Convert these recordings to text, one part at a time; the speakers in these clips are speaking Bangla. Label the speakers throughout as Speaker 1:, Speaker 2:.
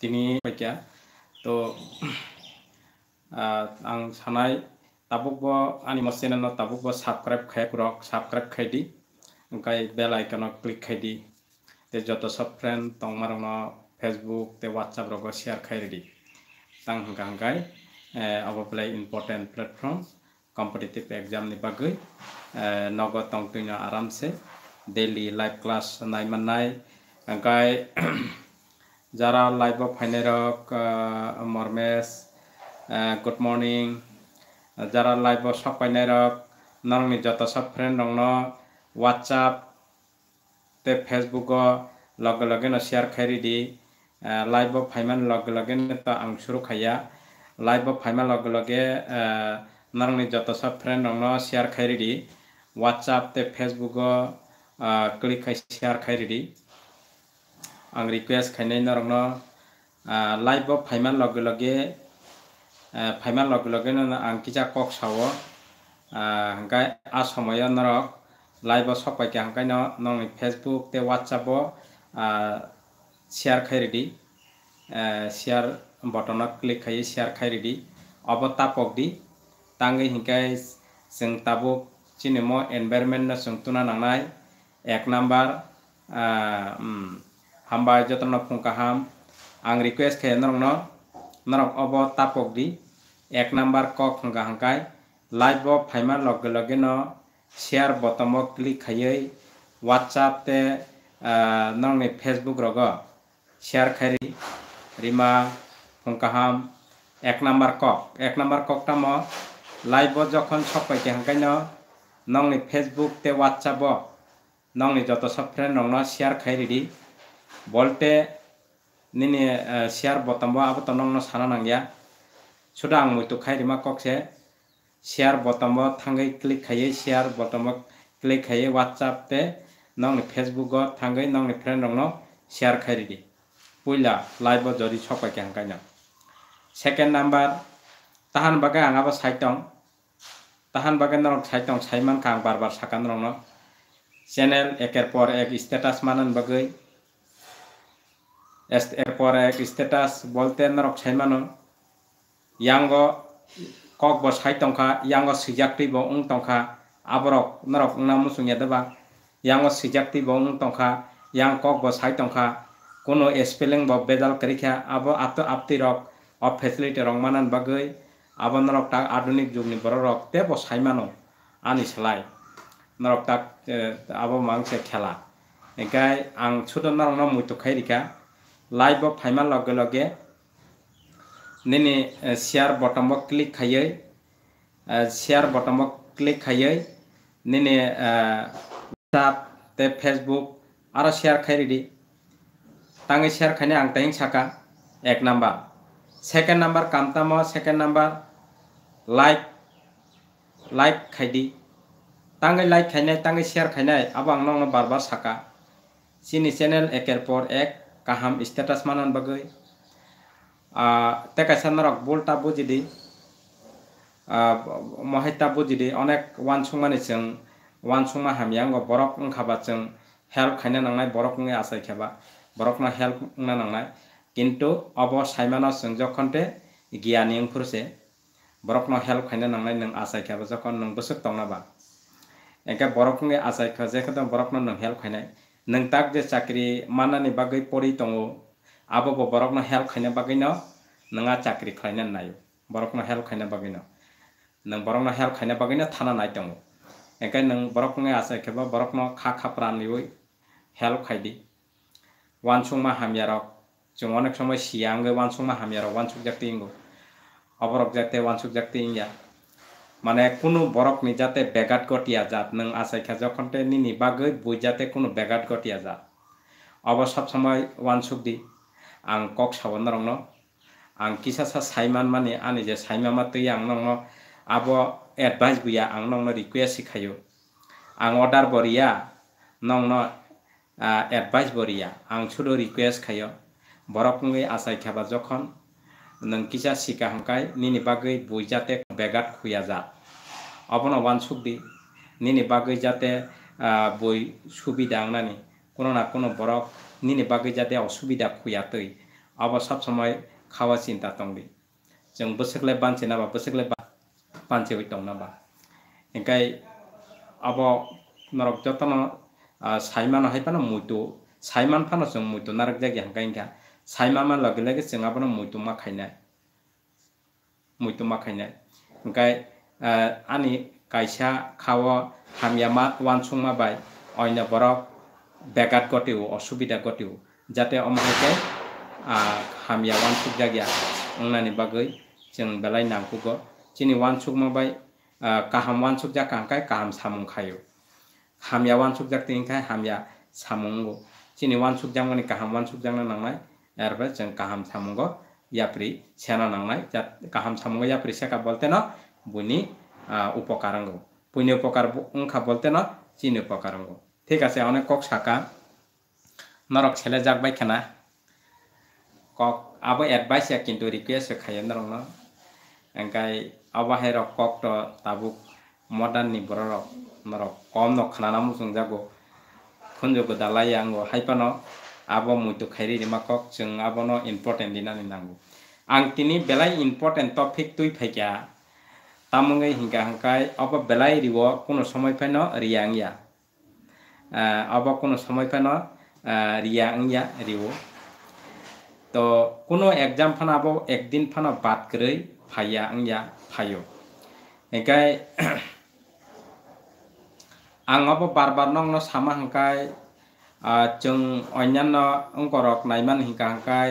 Speaker 1: তিনি तो आं सानाय ताबुकबो आंनि मस चेनेलाव ताबुकबो साबस्क्राइब खायक्रक साबस्क्राइब खायदि ओंखाय बेल आइकनाव क्लिक खायदि ते जत सब फ्रेन्ड तंमारावनो फेसबुक ते व्हाट्सएप रगो शेयर खायदि तां हंगा हंगाय अबोलाय इम्पर्टेन्ट प्लेटफर्म कम्पिटिटिभ एग्जामनि बागै नगद तंतुनो से डेली लाइभ क्लास नायमोननाय ओंखाय যারা লাইভ ফাইনে রক মরমেশ গুড মর্নিং যারা লাইভ সব ফাইনে রক নরংনি যত সব ফ্রেন্ড রংন হোয়াটসঅ্যাপ তে ফেসবুক লগে লগে ন শেয়ার খাই দি লাইভ ফাইমান লগে লগে তো আং শুরু খাইয়া লাইভ ফাইমান লগে লগে নরংনি যত সব ফ্রেন্ড রংন শেয়ার খাই দি হোয়াটসঅ্যাপ তে ফেসবুক ক্লিক খাই শেয়ার খাই দি आं रिकुवेस्ट खाई नरंग लाइव फायमान लगे लगे फायमान लगे लगे आं किचा कक सौ हाई आ समय नरक लाइव सपाई के हाई नेसबुक ते व्हाट्सएप शेयर खाई रेडी शेयर बटन क्लिक खाई शेयर खाई रेडी अब तापक दी तंगे हिंकाय जिन तबुक चिन्हमो एनवायरमेंट जो तुना एक नम्बर आ, hamba jotno pung kaham ang request ke norong no norok obo tapok di এক নাম্বার ক খঙ্গা হংকাই লাইভ ফাইমার লগে লগে ন শেয়ার বটম ক্লিক খাই হোয়াটসঅ্যাপ তে নংনি ফেসবুক রগ শেয়ার খাই রিমা ফুঙ্কাহাম এক নাম্বার কক এক নাম্বার ককটা ম লাইভ যখন সবাইকে হাঙ্কাই ন নংনি ফেসবুক তে হোয়াটসঅ্যাপ নংনি যত সব ফ্রেন্ড নং শেয়ার খাই রেডি bolte nini share botamba abo tonongno sana nangya suda ang muitu khai rima kokse share botamba thangai click khaiye share botamba click khaiye whatsapp te nongni facebook go thangai nongni friend rongno share khai ridi puila live jori chokpa kyang kaina second number tahan baga ang abo saitong তাহান বাগান রং সাইতং সাইমান কাং বারবার সাকান রং চ্যানেল একের পর এক স্ট্যাটাস মানান বাগৈ এরপরে স্ট্যাটাস বলতে নরক সাইমানো ইয়াঙ্গ কক ব সাই টংখা ইয়াঙ্গ সিজাক্তি ব উং টংখা আবরক নরক নাম মুসুংয়া দেবা ইয়াঙ্গ সিজাক্তি ব উং টংখা ইয়াং কক ব সাই টংখা কোনো স্পেলিং ব বেজাল করিখা আব আত আপতি রক অব ফেসিলিটি রং মানান বাগৈ আব নরক তাক আধুনিক যুগনি বড় রক তে ব সাইমানো আনি সেলাই নরক তাক আব মাংসে খেলা এগাই আং নাম মুইতো খাই রিখা লাইভ বক ফাইমার লগে লগে নিনি শেয়ার বটমক ক্লিক খাইয়ে শেয়ার বটমক ক্লিক খাইয়ে নিনি তে ফেসবুক আরও শেয়ার খাই রেডি তাঙে শেয়ার খাইনি আং তাইং সাকা এক নাম্বার সেকেন্ড নাম্বার কামতাম সেকেন্ড নাম্বার লাইক লাইক খাইডি তাঙ্গে লাইক খাইনাই তাঙ্গে শেয়ার খাইনাই আবার আং বারবার সাকা চিনি চ্যানেল একের পর এক কাহাম ষ্টেটাছ মানন বগৈ তে কাইছান নারক বোল টাপ বুঝি দি মহাই টাপ বুঝি দি অনেক ওয়ান সুমানি চং ওয়ান সুমা হামিয়াঙ্গ বরক খাবা চং হেল্প খাইনে নাই বরক নিয়ে আশাই খেবা বরক না হেল্প না নাই কিন্তু অব সাইমান চং যখন তে গিয়ানিং ফুরছে বরক না হেল্প খাইনে নাই নং আশাই খেবা যখন নং বসুক তংনাবা এনেকৈ বরক নিয়ে আশাই খা যে বরক নং হেল্প খাইনায় Neng tak je mana ni bagai pori tongo apa bo borok no help khaina bagai no a cakri khaina nayo borok no help khaina bagai no neng borok no help khaina bagai no thana nai tongo engkai neng borok ngai asa keba, borok no kha kha pran lioi help khaidi wansung ma hamyarok jung onek somoy siang ge wansung ma hamyarok wansuk jakti ingo oborok jakte wan jakti ingya মানে কোনো বরকনি যাতে ব্যাঘাত ঘটিয়া যাত নং আসাই খা যখন নিনি বাগৈ বই যাতে কোনো ব্যাঘাত ঘটিয়া যাত অব সব সময় ওয়ান সুবদি আং কক সাবন রং আং কিসা সা সাইমান মানে আনি যে সাইমা মাতই আং নং আব এডভাইস গুয়া আং নং রিকুয়েস্ট শিখায়ো আং অর্ডার বরিয়া নং এডভাইস বরিয়া আং শুধু রিকুয়েস্ট খাইও বরকি আসাই খাবা যখন নংকিজা শিকা হংকাই নিনি বাগৈ বই যাতে বেগাত খুয়া যা অবন বানসুক দি নিনি বাগৈ যাতে বই সুবিধা আংনানি কোনো না কোনো বরফ নিনি বাগৈ যাতে অসুবিধা অব সব সময় খাওয়া চিন্তা তংদি जों बोसोरलाय बानसे नाबा बोसोरलाय बानसे बै दं नाबा ओंखाय अब नरक जतन साइमान हायफानो मुइटु साइमान फानो जों मुइटु नारक जायगा हांखाय इंखा সাইমামা লগে লগে চেঙাবনো মৈতুমা খাইনাই মৈতুমা খাইনাই ওমকাই আনি কাইসা খাওয়া হামিয়ামা ওয়ানসুংমা বাই অন্য বরক ব্যাঘাত ঘটেও অসুবিধা ঘটেও যাতে অমাহাইকে হামিয়া ওয়ানসুক জাগিয়া অন্যান্য বাকে जों बेलाय नांगौ जोंनि वानसुक माबाय गाहाम वानसुक जाखांखाय गाहाम सामुं खायो हामिया वानसुक जाखांखाय हामिया सामुंगौ जोंनि वानसुक जांमानि गाहाम वानसुक जांना नांनाय एरपर जों गाहाम सामुगो याप्रि सेना नांनाय जा गाहाम सामुगो याप्रि सेका बोलते न बुनि उपकारांगो बुनि उपकार उनखा बोलते न चिनि उपकारांगो ঠিক আছে অনেক কক শাখা নরক ছেলে যাক বাই খেনা কক আবো এডভাইস কিন্তু রিকুয়েস্ট খাইয়ে নরক ন এঙ্কাই আবাহের কক তাবুক মডার্ননি বড় নরক কম ন খানা নামু সুং যাগো খুঞ্জগো দালাই আঙ্গো হাইপানো abo muitu khairi rima kok chung abo no important dina ni nangu ang tini belai important topic tui phaikia tamungai hinga hangkai abo belai riwo kono somoy phaino riangya abo kono somoy phaino রিয়াংয়া রিও তো কোনো এক্সাম ফানাবো একদিন ফানা বাদ করে ফাইয়া আংয়া ফাইও এগাই আঙাবো বারবার নংন সামা হাঙ্কায় চং অন্যান্য অঙ্করক নাইমান হিংকা হাঙ্কাই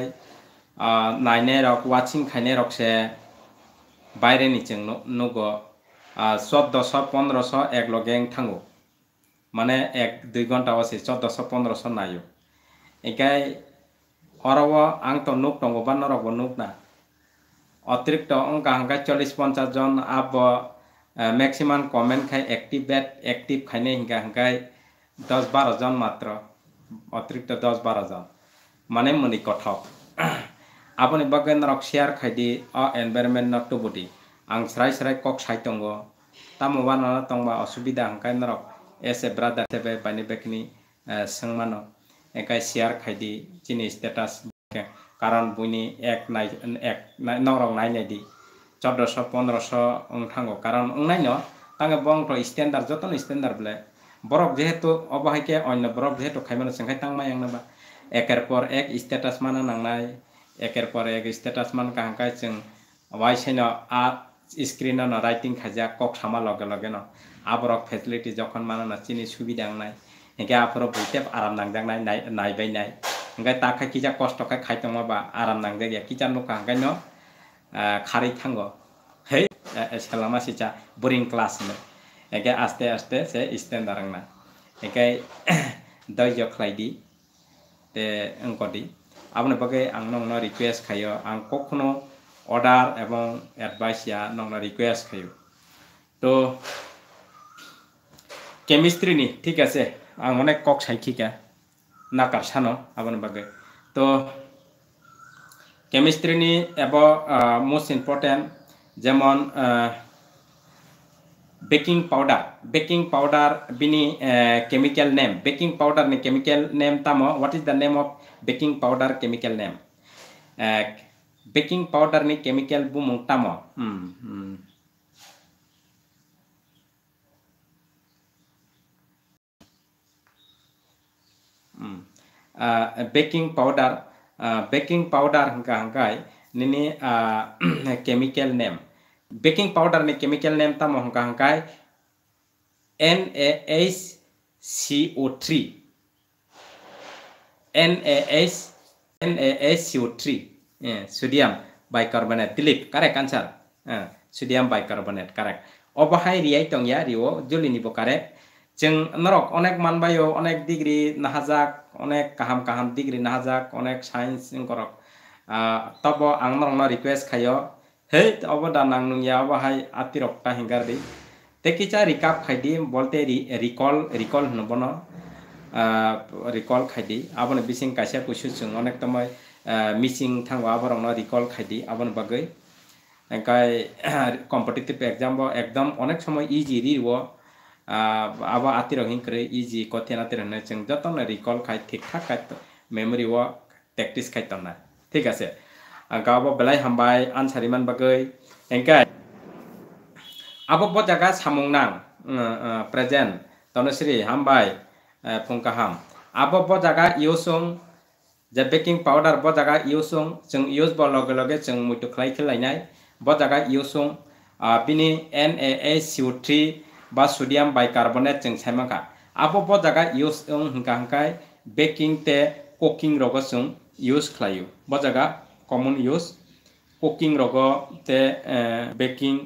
Speaker 1: নাইনে রক ওয়াচিং খাইনে রকসে বাইরে নিচেং নগ চোদ্দশ পনেরোশ এক লগে থাঙ্গো মানে এক দুই ঘন্টা আছে চোদ্দশ পনেরোশ নাইও এখাই অরব আং তো নুক দঙ্গবা নরব নুক না অতিরিক্ত অঙ্কা হাঙ্কা চল্লিশ পঞ্চাশ জন আব ম্যাক্সিমাম কমেন্ট খাই অ্যাক্টিভ ব্যাট অ্যাক্টিভ খাইনে হিঙ্কা হাঙ্কায় দশ বারো জন মাত্র অতিরিক্ত দশ বারো জন মানে মনি কথক আপনি বগেন রক শেয়ার খাইদি অ এনভাইরনমেন্ট নট টুবুটি আং স্রাই স্রাই কক সাইতঙ্গ তা মোবা নানা তংবা অসুবিধা হাঙ্কাই নরক এস এ ব্রাদার হিসেবে বাইনি বেকনি সংমানো একাই শেয়ার খাইদি চিনি স্ট্যাটাস কারণ বুইনি এক নাই এক নরং নাই নাই দি চোদ্দশো পনেরোশো থাঙ্গো কারণ নাই ন তাঙ্গে বংটো স্ট্যান্ডার্ড যতন স্ট্যান্ডার্ড বলে বরফ যেহেতু অবহাইকে অন্য বরফ যেহেতু খাইমানো সেখাই তাংমাই আংনাবা একের পর এক স্টেটাস মানা নাংনাই একের পর এক স্টেটাস মান কাহাঙ্কাই যেন সাইন আর স্ক্রিন রাইটিং খাজা কক সামা লগে লগে ন আবরক ফেসিলিটি যখন মানা না চিনি সুবিধা নাই এগে আপর বইতে আরাম নাংজাং নাই নাইবাই নাই এগে তাকে কিজা কষ্ট খাই খাইতমাবা আরাম নাংজাগ কিজা নকা হাঙ্কাই ন খারি থাঙ্গ হে সেলামা সিচা বোরিং ক্লাস নো একে আস্তে আস্তে সে স্ট্যান্ড দাঁড়াংনা একে ধৈর্য খাইদি তে অঙ্কদি আপনার বগে আং নগ্ন রিকুয়েস্ট খাইও আং কখনো অর্ডার এবং এডভাইস ইয়া নগ্ন রিকুয়েস্ট খাইও তো কেমিস্ট্রি নি ঠিক আছে আং অনেক কক সাইখিকা না কারসানো আপনার বগে তো কেমিস্ট্রি নি এব মোস্ট ইম্পর্টেন্ট যেমন बेकिंग पाउडर बेकिंग पाउडर बिनी केमिकल नेम बेकिंग पाउडर ने केमिकल नेम तम what is the name of baking powder chemical name baking powder ने केमिकल बुम तम बेकिंग पाउडर बेकिंग पाउडर हंका हंकाय निनी केमिकल नेम बेकिंग पाउडर ने केमिकल नेम तम हंका हंकाय N A H C O three N A H N A H C O three sodium bicarbonate Dilip correct answer sodium bicarbonate correct अब हाय रियाय टंगिया रिओ जुलिनि करेक्ट जों नरक अनेक मानबायो अनेक डिग्री नाहाजाक अनेक काहाम काहाम डिग्री नाहाजाक अनेक साइन्स करक तब आं नरक रिकुवेस्ट खायो hết ông đã năng nung ya và hay ati rọc ta hình gar đi thế kia cha recap khai đi बोलते recall recall nó bono recall khai đi abon bising kaisa kusu chung onek tomai missing thang wa borong no recall khai đi abon bagai এনকাই কম্পিটিটিভ এক্সাম একদম অনেক সময় ইজি রিব আবার আতির হিং করে ইজি কথে নাতির যতন রিকল খাই ঠিকঠাক খাই মেমোরি ও প্র্যাকটিস খাইত না ঠিক আছে गाबा बेलाई आनसारी आनसारिमान बागै एंकाय आबो बो जागा सामुंगनां प्रेजेन्ट तनश्री हामबाय फुंकाहाम आबो बो जागा इउसुं जे बेकिं पाउडार बो जगह इउसुं जों इउस बो लगे लगे जों मुइतु खलाइ खिलायनाय बो जागा इउसुं बिनि एन ए ए सिउ थ्रि बा सोडियाम बाइकार्बनेट जों सायमाखा आबो बो जागा इउस हंका हंकाय बेकिं ते कुकिं रगो जों इउस खलायो बो जागा common use cooking rogo te baking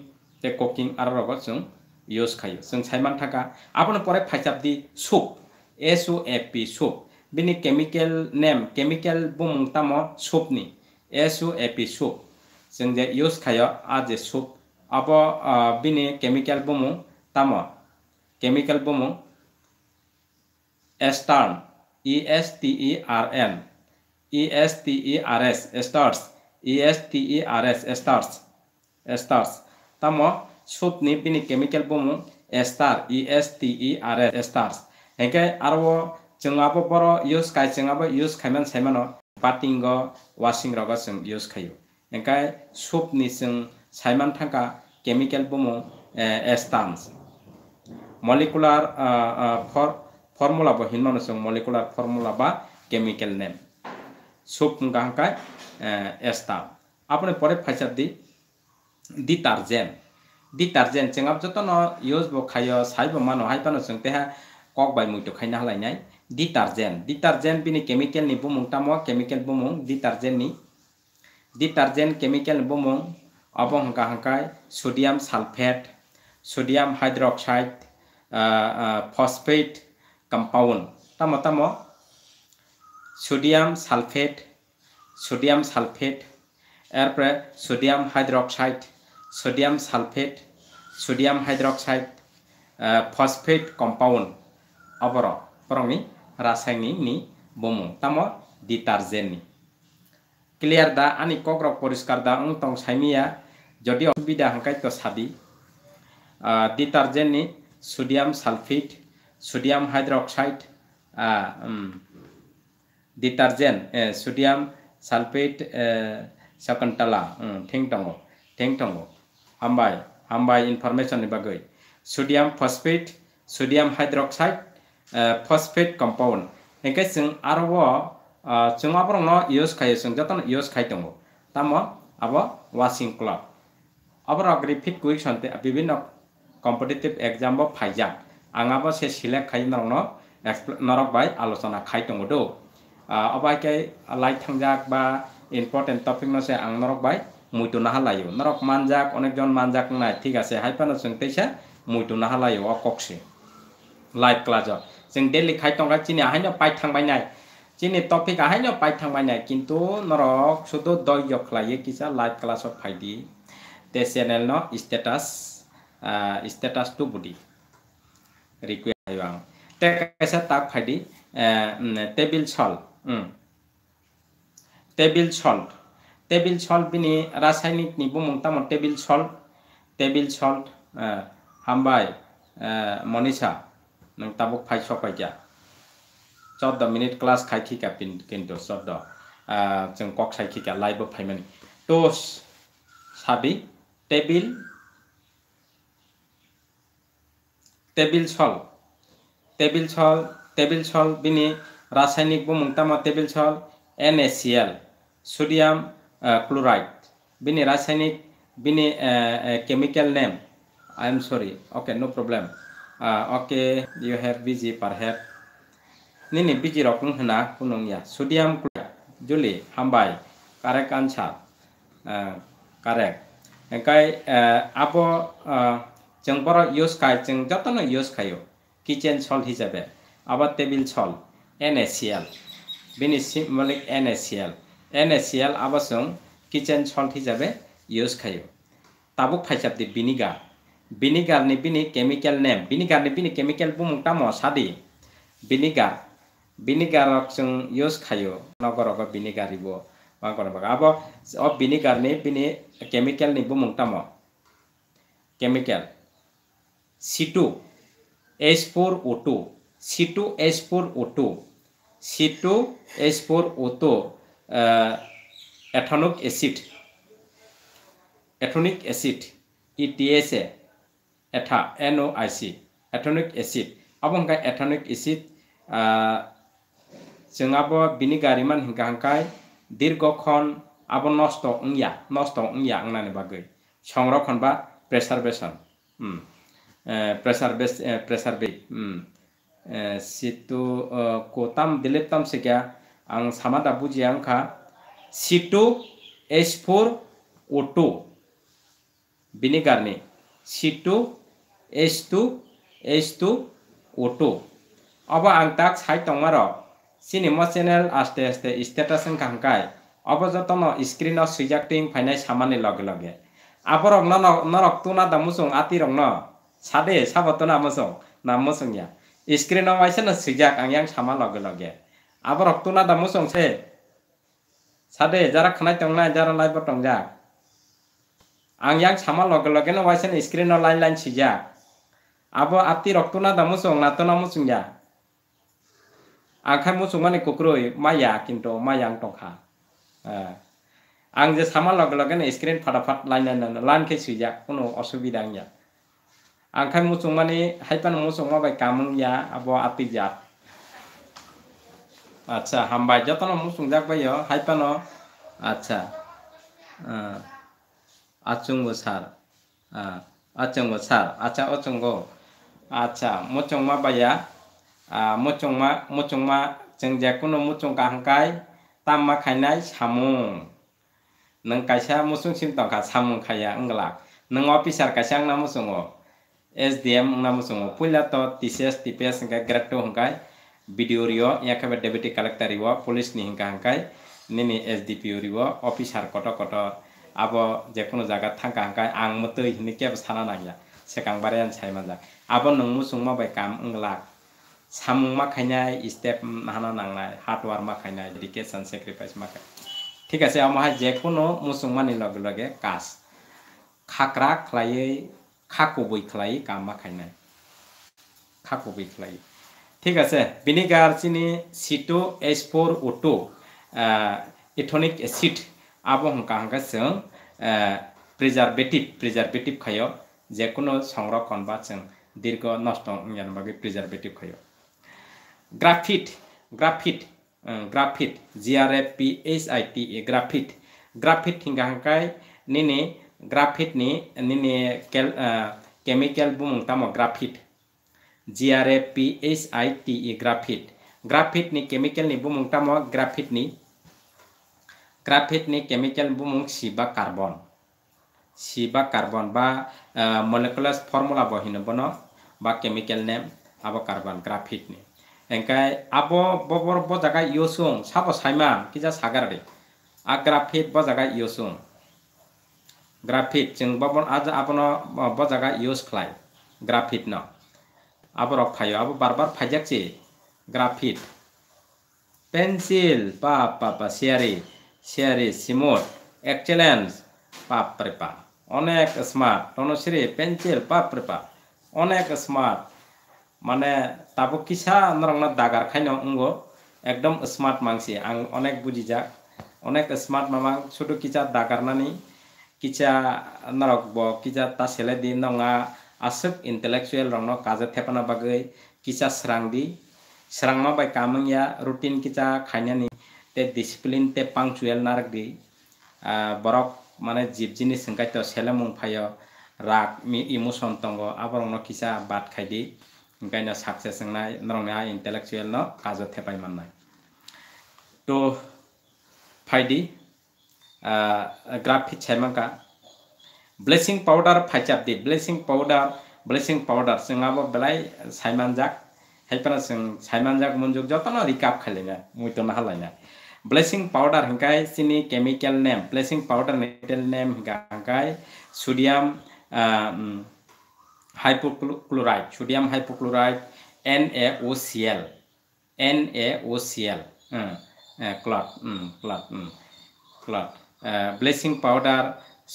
Speaker 1: te cooking ar rogo chung use khayo chung saiman thaka apon pore phaichap di soup s o a p soup bini chemical name chemical bumung tamo soup ni s o a p soup chung je use khayo a je soup abo bini chemical bumung tamo chemical bumung stern e s t e r n E S T E R S stars E S T E R S stars stars tamo sotni bini chemical bomu star E S T E R S stars henge arwo chungabo poro use kai chungabo use khamen semano patingo washing rogo chung use khayo henge sotni chung saiman thanga chemical bomu stars molecular for formula bo hinmano chung molecular formula ba chemical name সুকুম গাহকাই এস্তাম আপনি পরে ফাইসা দি ডিটারজেন্ট ডিটারজেন্ট চেঙাব যতন ইউজব খাই সাইব মানো হাই পানো চেন তেহা কক বাই মুইটো খাই না হলাই নাই ডিটারজেন্ট ডিটারজেন্ট বিনি কেমিক্যাল নি বুমুং তাম কেমিক্যাল বুমুং ডিটারজেন্ট নি ডিটারজেন্ট কেমিক্যাল বুমুং অবং গাহকাই sodium sulphate sodium hydroxide phosphate compound তাম তাম সোডিয়াম সালফেট সোডিয়াম সালফেট এরপরে sodium hydroxide sodium sulphate sodium hydroxide phosphate compound অবর বরংনি রাসায়নিকনি বমু তাম ডিটারজেন্টনি ক্লিয়ার দা আনি কগ্রক পরিষ্কার দা অং তং সাইমিয়া যদি অসুবিধা হংকাই তো সাবি ডিটারজেন্টনি sodium sulphate sodium hydroxide detergent sodium sulphate চকণ্টলা ঠেংটঙ ঠেংটঙ হামবাই হামবাই ইনফৰমেশ্যনৰ বাবে sodium phosphate sodium hydroxide phosphate compound হেংকে যোন আৰু চুঙাবোৰ ইউজ খাই যোন যতন ইউজ খাই দিওঁ তাম আব ৱাশিং ক্লব আবার আগ্রি ফিট কুইকশন বিভিন্ন কম্পিটিটিভ এক্সাম ফাইজাম আঙাব সে সিলেক্ট খাই নরক বাই আলোচনা খাই দো obai লাই থাংজাক বা ইম্পর্টেন্ট টপিক নসে আং নরক বাই মুইটু নাহালায়ু নরক মানজাক অনেকজন মানজাক নাই ঠিক আছে হাইফানো जों তৈসা মুইটু নাহালায়ু অ কক্সে লাইভ ক্লাস जों ডেলি খাই টঙ্গা চিনি আহাইনো পাই থাংবাই নাই চিনি টপিক আহাইনো পাই থাংবাই নাই কিন্তু নরক শুধু দয় খাইয়ে কিসা লাইভ ক্লাসত ফাইদি তে চ্যানেল ন স্ট্যাটাস স্ট্যাটাস টু বুডি রিকুয়েস্ট আইবাং তে কাইসা তাক ফাইদি table salt table salt table salt बिनि रासायनिकनि बुमुंताम टेबिल सल्ट टेबिल सल्ट हामबाय मनीषा नों ताबुक फाय चौद मिनिट क्लास खायखिका किन्तु चौद जों कक सायखिका लाइबो फायमोन टस साबि table table salt table salt table salt बिनि রাসায়নিক बुंतामा table salt NaCl sodium chloride बिनि रासायनिक बिनि chemical name I am sorry okay no problem okay you have busy perhaps निनि बीजी रकम होना कुनंगिया सोडियम क्लोराइड जुलि हामबाय कारेक्ट आंसर कारेक्ट ओंखाय आब' जों बर' इउज खाय जों जतन इउज खायो किचेन सल हिसाबै आबाद टेबिल सल NaCl বেনিস সিম্বলিক NaCl NaCl আবাসং কিচেন সল্ট হিসাবে ইউজ খায়ো তাবুক ফাইসাবদি বিনিগার বিনিগারনি বিনি কেমিক্যাল নেম বিনিগারনি বিনি কেমিক্যাল বুমুংটা মশাদি বিনিগার বিনিগারক जों ইউজ খায়ো নগরগ বিনিগারিব মাগরবাগ আব অ বিনিগারনি বিনি কেমিক্যালনি বুমুংটা ম chemical C2 H4O2 C2 H4O2 C two H four O তো ethanoic acid ethanoic acid E T S A অ্যাথা N O I C ethanoic acid আবহাওয়া অ্যাথনিক অ্যাসিড जोंहाबो बिनि गारिमान हिंगाहांखाय दीर्घखन आबो नस्त उंया नस्त उंया आंनानि बागै संरखनबा प्रेसार बेसन प्रेसार बेस प्रेसार बे situ ko tam dilip tam sekya ang sama da buji ang kha C2 H4 O2 bini karne C2 H2 H2 O2 aba ang tak sai tong maro sini mo channel aste aste status ang khang kai aba jotno screen of sujacting finai samane log loge aborok norok tuna da musung ati rong no sade sabotona musung na musung ya স্ক্রিনও আইসে না সিজাক আংয়াং সামা লগে লগে আবার অক্তুলা দামু সংসে সাদে যারা খানাই তং না যারা লাইব টংজাক আংয়াং সামা লগে লগে না আইসে না স্ক্রিনও লাইন লাইন সিজাক আবো আতি রক্তুলা দামু সং নাতো নামু সুংজা আংখাই মু সুমানি কুকুরই মাইয়া কিন্তু মাইয়াং টংখা আং যে সামা লগে লগে না স্ক্রিন ফাটাফাট লাইন লাইন লাইনকে সুইজাক কোনো অসুবিধা আংয়া anh angkai musungmani haipan musungma bai kamun ya abo ati ya acha hambai jatan musung jak bai yo haipan acha achung go sar achung go sar acha tam go khai muchungma bai ya nâng muchungma jeng jakuno muchung ka hangkai tamma khainai samung khai ya musung lạc, nâng samung khaya anglak nang officer kaisa nang musung o SDM na musungo pula to TCS TPS nga grakto hunkai video rio ya kabar deputy collector rio polis nih hinka hankai nini SDP rio office har koto koto abo jekono jaga tangka hankai ang mutoi hinike sana nangya sekang barian mazak abo nung musungma bai kam lak samung ma istep step hana nangnai hardware ma khainai san sacrifice ma ঠিক আছে আমার musung কোনো log-log লগে e kas Kakrak klaye খাকো বই কামা খাইনাই খাকো বই ঠিক আছে বিনি গার্জিনি সিটো এইচ ফোর ওটো ইথনিক এসিড আবো হংকা হংকা जों প্রিজারভেটিভ প্রিজারভেটিভ খাইও যে কোনো সংরক্ষণ বা দীর্ঘ নষ্ট ইয়ার প্রিজারভেটিভ খায় graphite graphite graphite G R F P H I T E graphite graphite হিংকা হাঙ্কাই নিনি ग्राफिटनि निनि केल chemical बुमुं तामो ग्राफिट जिआरए P H I T E graphite ग्राफिटनि केमिकेलनि बुमुं तामो ग्राफिटनि ग्राफिटनि केमिकेल बुमुं सिबा कार्बन सिबा कार्बन बा मलेकुलार फर्मुला बहिनबनो बा केमिकेल नेम आबो कार्बन ग्राफिटनि ओंखाय आबो बबर बजागा इयोसुं साबो साइमान किजा सागारि आ ग्राफिट बजागा इयोसुं ग्राफिट जों बबन आज आपन ब जगह यूज खलाय ग्राफिट न अब रख फायो अब बार बार फाइजाक जे ग्राफिट पेंसिल पा पा पा सियारि सियारि सिमोट एक्सेलेंस पाप रे पा অনেক স্মার্ট তনশ্রী পেন্সিল পাপ রে পা অনেক স্মার্ট মানে তাবো কিসা নরংনা দাগার খাইন অঙ্গ একদম স্মার্ট মাংসি আং অনেক বুঝি যাক অনেক স্মার্ট মামা ছোট কিসা দাগারনানি kicha narok bo kicha ta sele di nonga asuk intellectual rong no kaja thepana bagai kicha srang di srang ma bai kamang ya routine kicha khaina ni te discipline te punctual narak di borok mane jib jini sengkai to sele mung phayo rak mi emotion tongo aborong no kicha bat khai di ngai na success ngai narong ya intellectual no kaja thepai man nai to phaidi Uh, graphic chemaka blessing powder phachap di blessing powder blessing powder singabo belai saimanjak uh, haipana sing saimanjak munjuk jotana recap khalena muito na halaina blessing powder hingkai sini chemical name blessing powder metal name hingkai sodium uh, mm, hypochlorite sodium hypochlorite NaOCl NaOCl hmm, eh, clot hmm, clot hmm, clot bleaching powder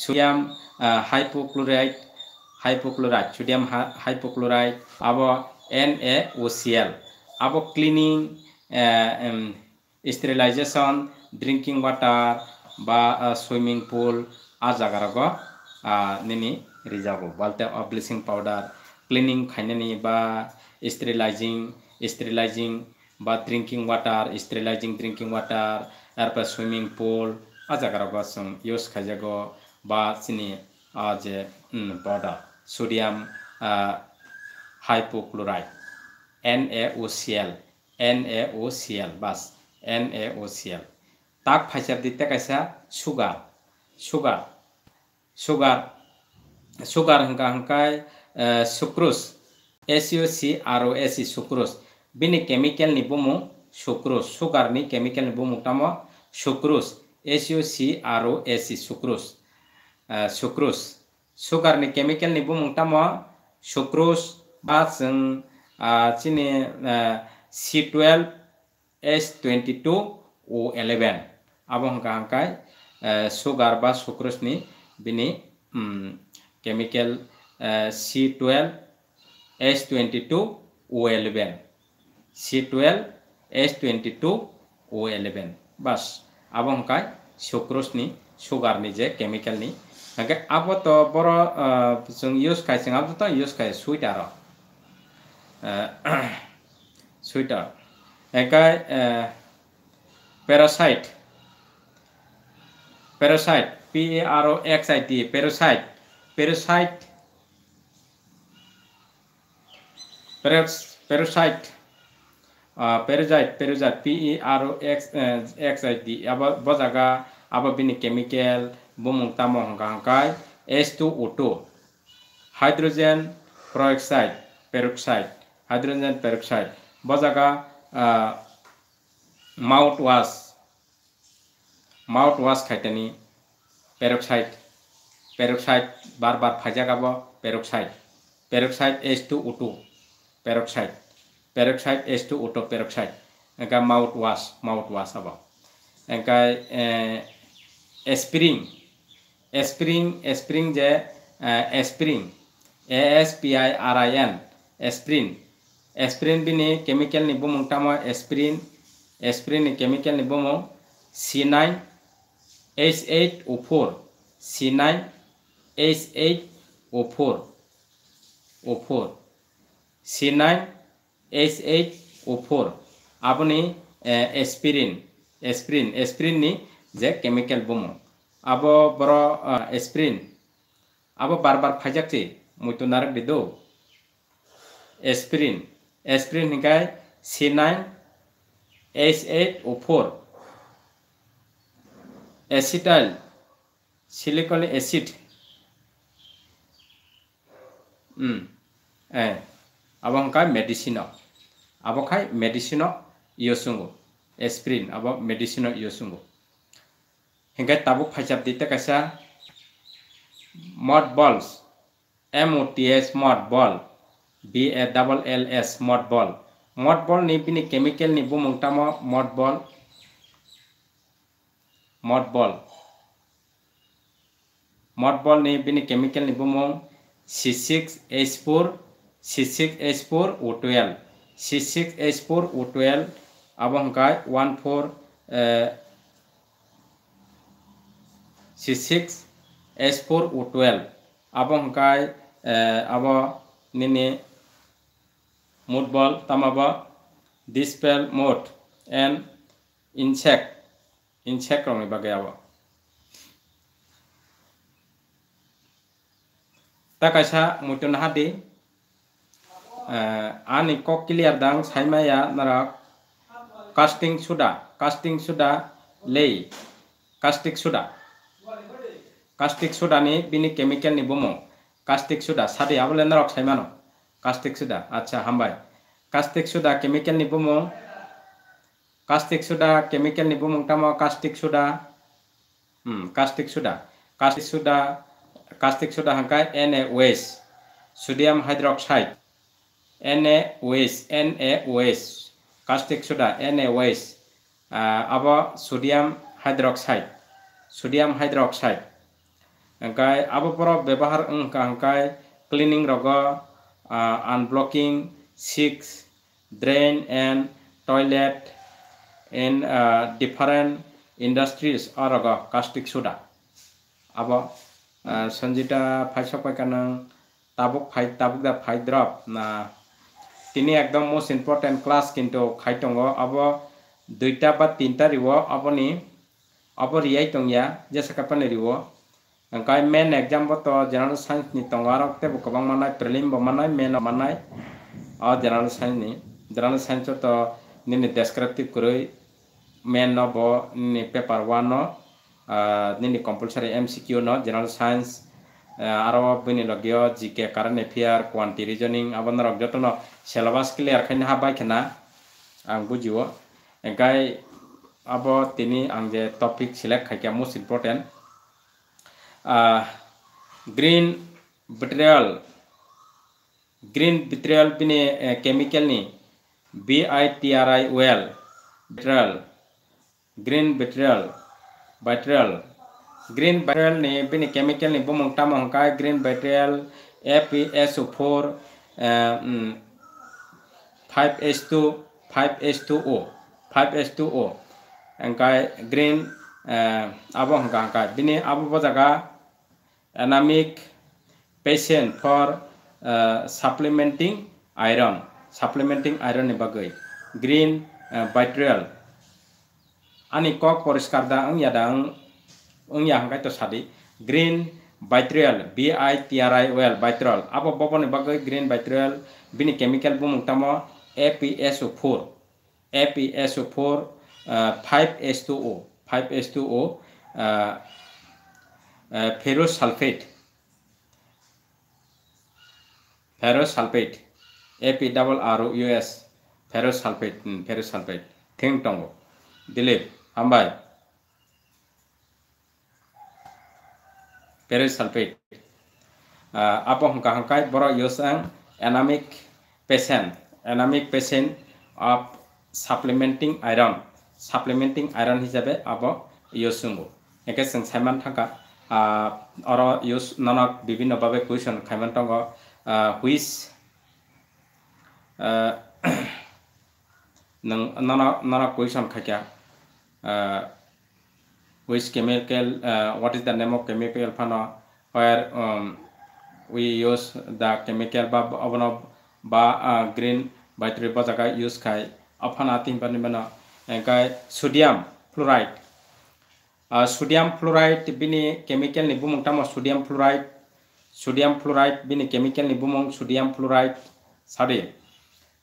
Speaker 1: sodium hypochlorite hypochlorite sodium hypochlorite আব এন এ ওসিএল আব ক্লিনিং স্টেরিলাইজেশন ড্রিঙ্কিং ওয়াটার বা সুইমিং পুল আ জায়গারগ নিনি রিজাবো বলতে ব্লিচিং পাউডার ক্লিনিং খাইনে বা স্টেরিলাইজিং স্টেরিলাইজিং বা drinking water sterilising drinking water তারপর সুইমিং পুল আজাগারগো সং ইউস খাইজাগো বা চিনি যে বডা sodium hypochlorite N A O C L N A O C L বাস এন এ ও সিএল তাক ফাইসাব দিতে কাইসা সুগার সুগার সুগার সুগার হাঙ্কা হাঙ্কায় সুক্রুস এসিও C R O S E sucrose বিনি কেমিক্যালনি বুমু সুক্রুস সুগারনি কেমিক্যালনি বুমুটামো sucrose S U C R O S E sucrose sucrose सुगारनि केमिकेलनिबो मुंथामा सुक्रोस बा जों चिनि C twelve S twenty two O eleven आबं हांखा हांखाय सुगार बा सुक्रोसनि बिनि chemical C twelve S twenty two O eleven C twelve S twenty two O eleven बास ᱟᱵᱚ ᱦᱚᱸᱠᱟᱭ ᱥᱩᱠᱨᱚᱥᱱᱤ ᱥᱩᱜᱟᱨ ᱱᱤ ᱡᱮ ᱠᱮᱢᱤᱠᱮᱞ ᱱᱤ ᱦᱟᱜᱮ ᱟᱵᱚ ᱛᱚ ᱵᱚᱨᱚ ᱥᱩᱝ ᱤᱭᱩᱥ ᱠᱟᱭ ᱥᱤᱝ ᱟᱵᱚ ᱛᱚ ᱤᱭᱩᱥ ᱠᱟᱭ ᱥᱩᱭᱴᱟᱨ সুইটার একাই peroxide peroxide P A R O X I T peroxide peroxide peroxide peroxide peroxide P E E R X X I D अब बजागा अब बिनि केमिकल बुमुंग तामो हंगा हंगाय two O two hydrogen peroxide peroxide hydrogen peroxide बजागा माउथ वाश माउथ वाश खाइटनी पेरोक्साइड पेरोक्साइड बार बार फाइजागाबो peroxide peroxide S two O two peroxide peroxide H2 auto peroxide engka mouthwash mouthwash apa engka eh, aspirin aspirin aspirin je eh, aspirin A S P I R I N aspirin aspirin bini chemical ni bom tamo aspirin aspirin ni chemical ni bom C9 H8O4 C9 H8O4 O4 C9 S H O four આપની એસ્પિરિન એસ્પ્રિન એસ્પ્રિનની જે કેમિકલ બમો આબો બરો એસ્પ્રિન આબો બાર બાર ફાજાકથી મુતો નારક દીધો એસ્પ્રિન એસ્પ્રિન હિંકાય C nine S eight O four acetyl salicylic acid hmm એ abangkai medicino medicine medicino sungo aspirin abo medicino sungu hingga tabu phajap dite kaisa mod balls m o t s mod ball b a double l s mod ball mod ball ni bini chemical ni bu mo mod ball mod ball mod ball ni bini chemical ni bu mung c6h4 C6H4O12 C6H4O12 अब हमका 14 C6H4O12 अब हमका अब निने मोट बल तमाब dispel moth and insect insect रंग बगे अब तक ऐसा मोटो नहा दी ani kok clear dang saimaya nara casting soda casting soda lei caustic soda caustic soda ni bini chemical ni bomo caustic soda sari abule narok saimano caustic soda acha hambai caustic soda chemical ni bomo caustic soda chemical ni bomo tamo caustic soda hmm caustic soda caustic soda caustic soda hangkai NaOH sodium hydroxide N A O S N A O S caustic soda N A O S আবার sodium hydroxide sodium hydroxide angkai abo porok bewahar engka angkai cleaning rogo uh, unblocking six drain and toilet in uh, different industries or rogo caustic soda abo uh, sanjita phaisapai kanang tabuk phai tabuk da phai drop na তিনি একদম মোষ্ট ইম্পর্টেন্ট ক্লাস কিন্তু খাই টঙ্গ আব দুইটা বা তিনটা রিব আপনি আব রিয়াই টঙ্গিয়া যে সেকাপানি রিব ওই মেন এক্সাম তো জেনারেল সায়েন্স নি টঙ্গ আর কবং মানায় প্রিলিম মানায় মেন মানায় আ জেনারেল সায়েন্স নি জেনারেল সায়েন্স তো নিনি ডেসক্রিপটিভ করই মেন নব নিনি পেপার ওয়ান নিনি কম্পালসারি এম সি কিউ ন general science aro bini logio jike current affair quantity reasoning abon rok jotono syllabus clear khain habai khena ang bujiwo engkai abo tini ang je topic select khaikya most important uh, green vitriol green vitriol bini uh, chemical ni b i t r i o l vitriol green vitriol vitriol green vitriol ने बिन केमिकल ने बुमंगटा महंगा green vitriol A S four five S two five S two O five S two O अंका ग्रीन अब हंका हंका बिन अब जगह anaemic patient for supplementing iron supplementing iron ने बगे ग्रीन बैटरियल आनी कक परिष्कार दा आं यादा आं ongya hangkai to sadi green bitriol b i t r i o l bitriol abo bobon bagai green bitriol bini chemical bu mutamo apso4 apso4 uh, 5s2o 5s2o uh, uh, ferrous sulfate ferrous sulfate ap double r o u s ferrous sulfate ferrous sulfate thing tongo dilip ambai peril sulfate. Uh, apa hong kahong kai borok yosang anemic patient, anemic patient of supplementing iron, supplementing iron hisabe apa yosungu. Eka sang saiman thangka uh, oro yos nanak bibin obabe question kaiman tongo uh, which uh, nang nanak nanak question kakya uh, which chemical, uh, what is the name of chemical phenol, where um, we use the chemical ba abono ba uh, green by three jaga use kai upon ating panimana and kai sodium fluoride. Uh, sodium fluoride bini chemical ni bumong tamo sodium fluoride sodium fluoride bini chemical ni bumong sodium fluoride sorry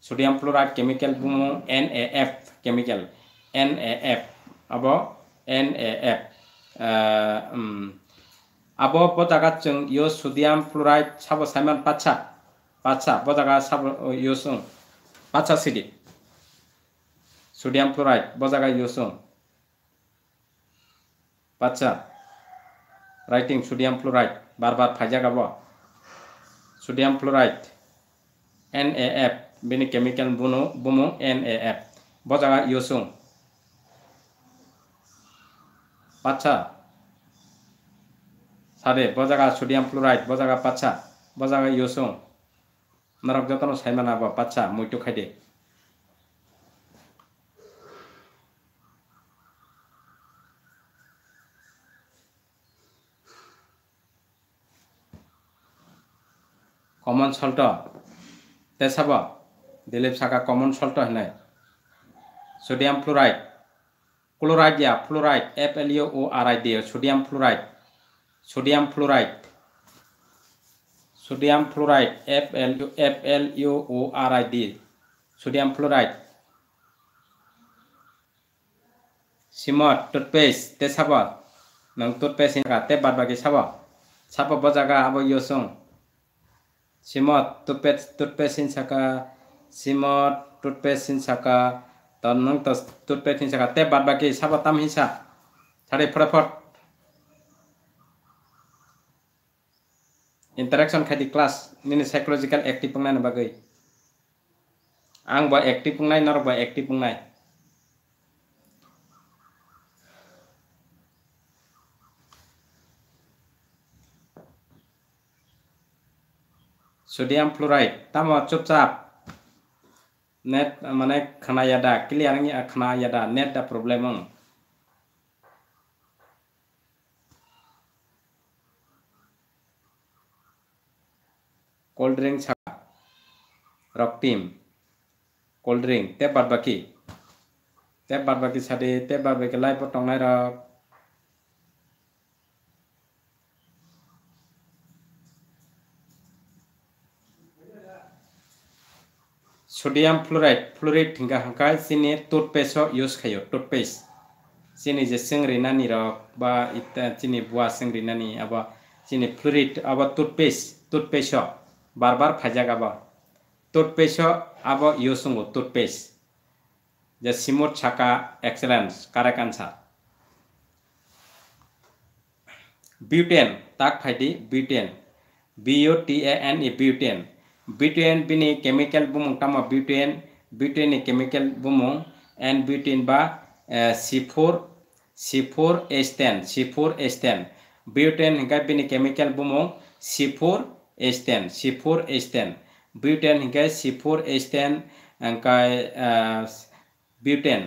Speaker 1: sodium fluoride chemical bumong NAF chemical NAF abo NaF. abo bodaga chung yo sodium fluoride sabo saiman pacha pacha bodaga sabo yo sung pacha sidi sodium fluoride bodaga yo sung pacha writing sodium fluoride bar bar phaja gabo sodium fluoride NaF bini chemical bunu bumu NaF bodaga yo sung পাচ্ছা সাদে বজাগা সোডিয়াম ক্লোরাইড বজাগা পাচ্ছা বজাগা ইয়োসং নরক যতন সাইমা বা পাচ্ছা মৈটো খাইদে কমন সল্ট তেসাব দিলীপ সাকা কমন সল্ট হেনাই sodium fluoride Chloride ya fluoride FLOORID sodium fluoride sodium fluoride sodium fluoride FLOORID sodium fluoride simot toothpaste te sabo nang toothpaste ka te bar bagi sabo sabo ba jaga abo yo song simot toothpaste toothpaste sin saka simot toothpaste sin saka tan nang tas tut pet hinsa ka te bat ba ki sa batam hinsa thare phra phot interaction kha di class psychological active pung nai na bagai ang ba active pung nai nar ba active pung nai sodium fluoride tama chup chap net mane khana yada clear ngi khana yada net da problem ang cold drink cha rock team cold drink te barbaki te barbaki sade te barbaki lai potong nai ra sodium fluoride fluoride थिंगा हंका सिने टूथपेस्ट यूज खायो टूथपेस्ट सिने जे संग्रेना नि रक बा इता सिने बुआ संग्रेना नि अब सिने फ्लोराइड अब टूथपेस्ट टूथपेस्ट बार बार फाजागा बा टूथपेस्ट अब यूज संगो टूथपेस्ट जे सिमोट छाका एक्सेलेंस करेक्ट आंसर ब्यूटेन ताक फाइदी butane B O T A N A butane butane বিনি কেমিকেল বুমু তামা বিটুয়েন বিটুয়েনি কেমিকেল বুমু এন বিটুইন বা C four C four H ten C four H ten butane হিঙ্গা বিনি কেমিকেল বুমু C four H ten C four H ten butane হিঙ্গা C four H ten butane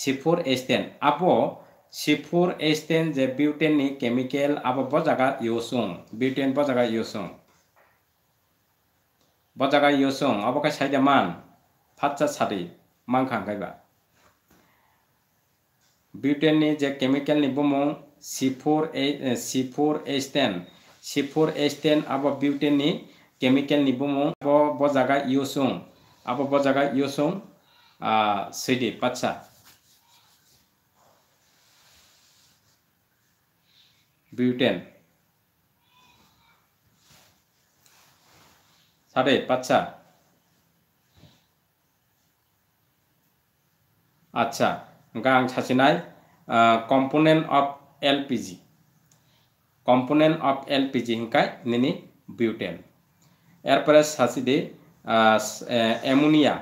Speaker 1: C C four एस्टेन जे ब्यूटेन नि केमिकल अब बजागा योसुम ब्यूटेन बजागा योसुम बजागा योसुम अब का साइदा मान फाचा सारि मान खांगाइबा ब्यूटेन नि जे केमिकल नि बुमु सिफुर ए सिफुर एस्टेन सिफुर एस्टेन अब ब्यूटेन नि केमिकल नि बुमु अब बजागा योसुम अब बजागा योसुम आ सिडी पाचा বিউটেন সাড়ে পাচ্ছা আচ্ছা গাং নাই component of LPG component of LPG হিংকাই নিনি বিউটেন এরপরে ছাচি দি অ্যামোনিয়া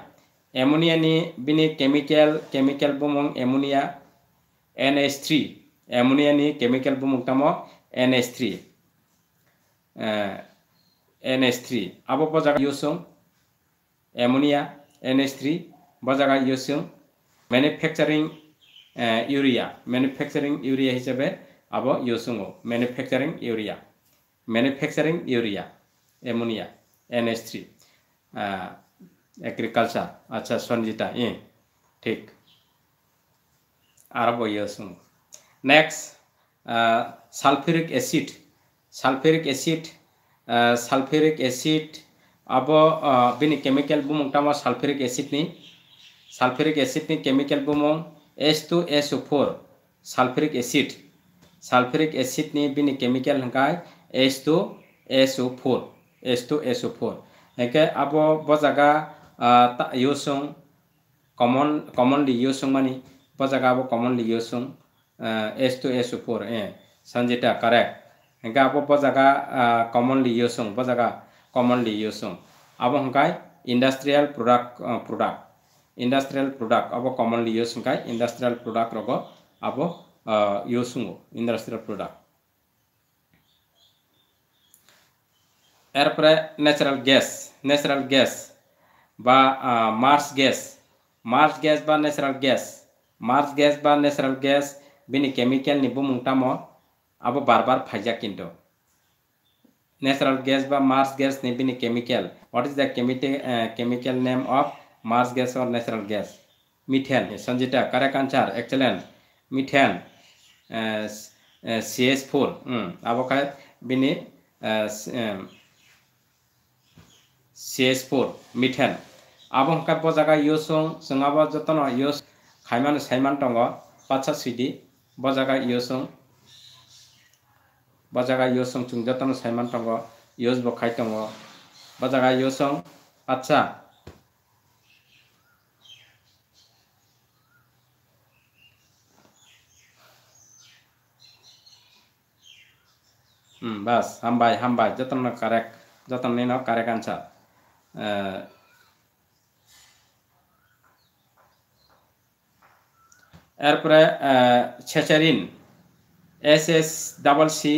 Speaker 1: অ্যামোনিয়া নি বিনি কেমিক্যাল কেমিক্যাল বমং ammonia NS three ammonia chemical मुक्तम N S three N S three अब बजागा यो सौ एमोनिया एन एस थ्री बजागा यो सौ मैनुफेक्चरिंग यूरिया मैनुफेक्चरिंग यूरिया हिसाब अब यो सौ manufacturing urea manufacturing urea ammonia N S three agriculture अच्छा संजीता ये ठीक आरब यो next sulphuric acid sulphuric acid sulphuric acid আব বিনি কেমিক্যাল বুম টামা সালফিউরিক এসিড নি সালফিউরিক এসিড নি কেমিক্যাল বুম S two S O four sulphuric acid sulphuric acid নি বিনি কেমিক্যাল হাই S two S O four S two S O four হেঁকে আব ব জাগা ইউসং কমন কমনলি ইউসং মানে ব জাগা আব কমনলি ইউসং एस टू एस फोर ए सन्जिटा करेक्ट हिंका अब जगह कमनली यूज हूँ जगह कमनली यूज हूँ अब हंकाय industrial product product industrial product अब कमनली यूज हूँ इंडस्ट्रियल प्रोडक्ट रोग अब यूज हूँ इंडस्ट्रियल प्रोडक्ट यारे नेचुरल गैस नेचुरल गैस बा मार्स गैस मार्स गैस बा नेचुरल गैस मार्स गैस बा natural gas bini chemical ni bumungtamo abo barbar phaija kinto natural gas ba mars gas ni bini chemical what is the chemical uh, chemical name of mars gas or natural gas methane sanjita correct answer excellent methane uh, uh, cs4 um abo kay bini uh, um, cs4 methane abo hka po jaga yo song sangaba jotno yo khaiman saiman tongo pacha sidi बजागा योसंग बजागा योसंग चुंग जतन सैमान टंग योज बखाई टंग बजागा योसंग अच्छा बस हम भाई हम भाई जतन करेक्ट जतन नहीं ना करेक्ट आंसर এরপরে saccharin S S double C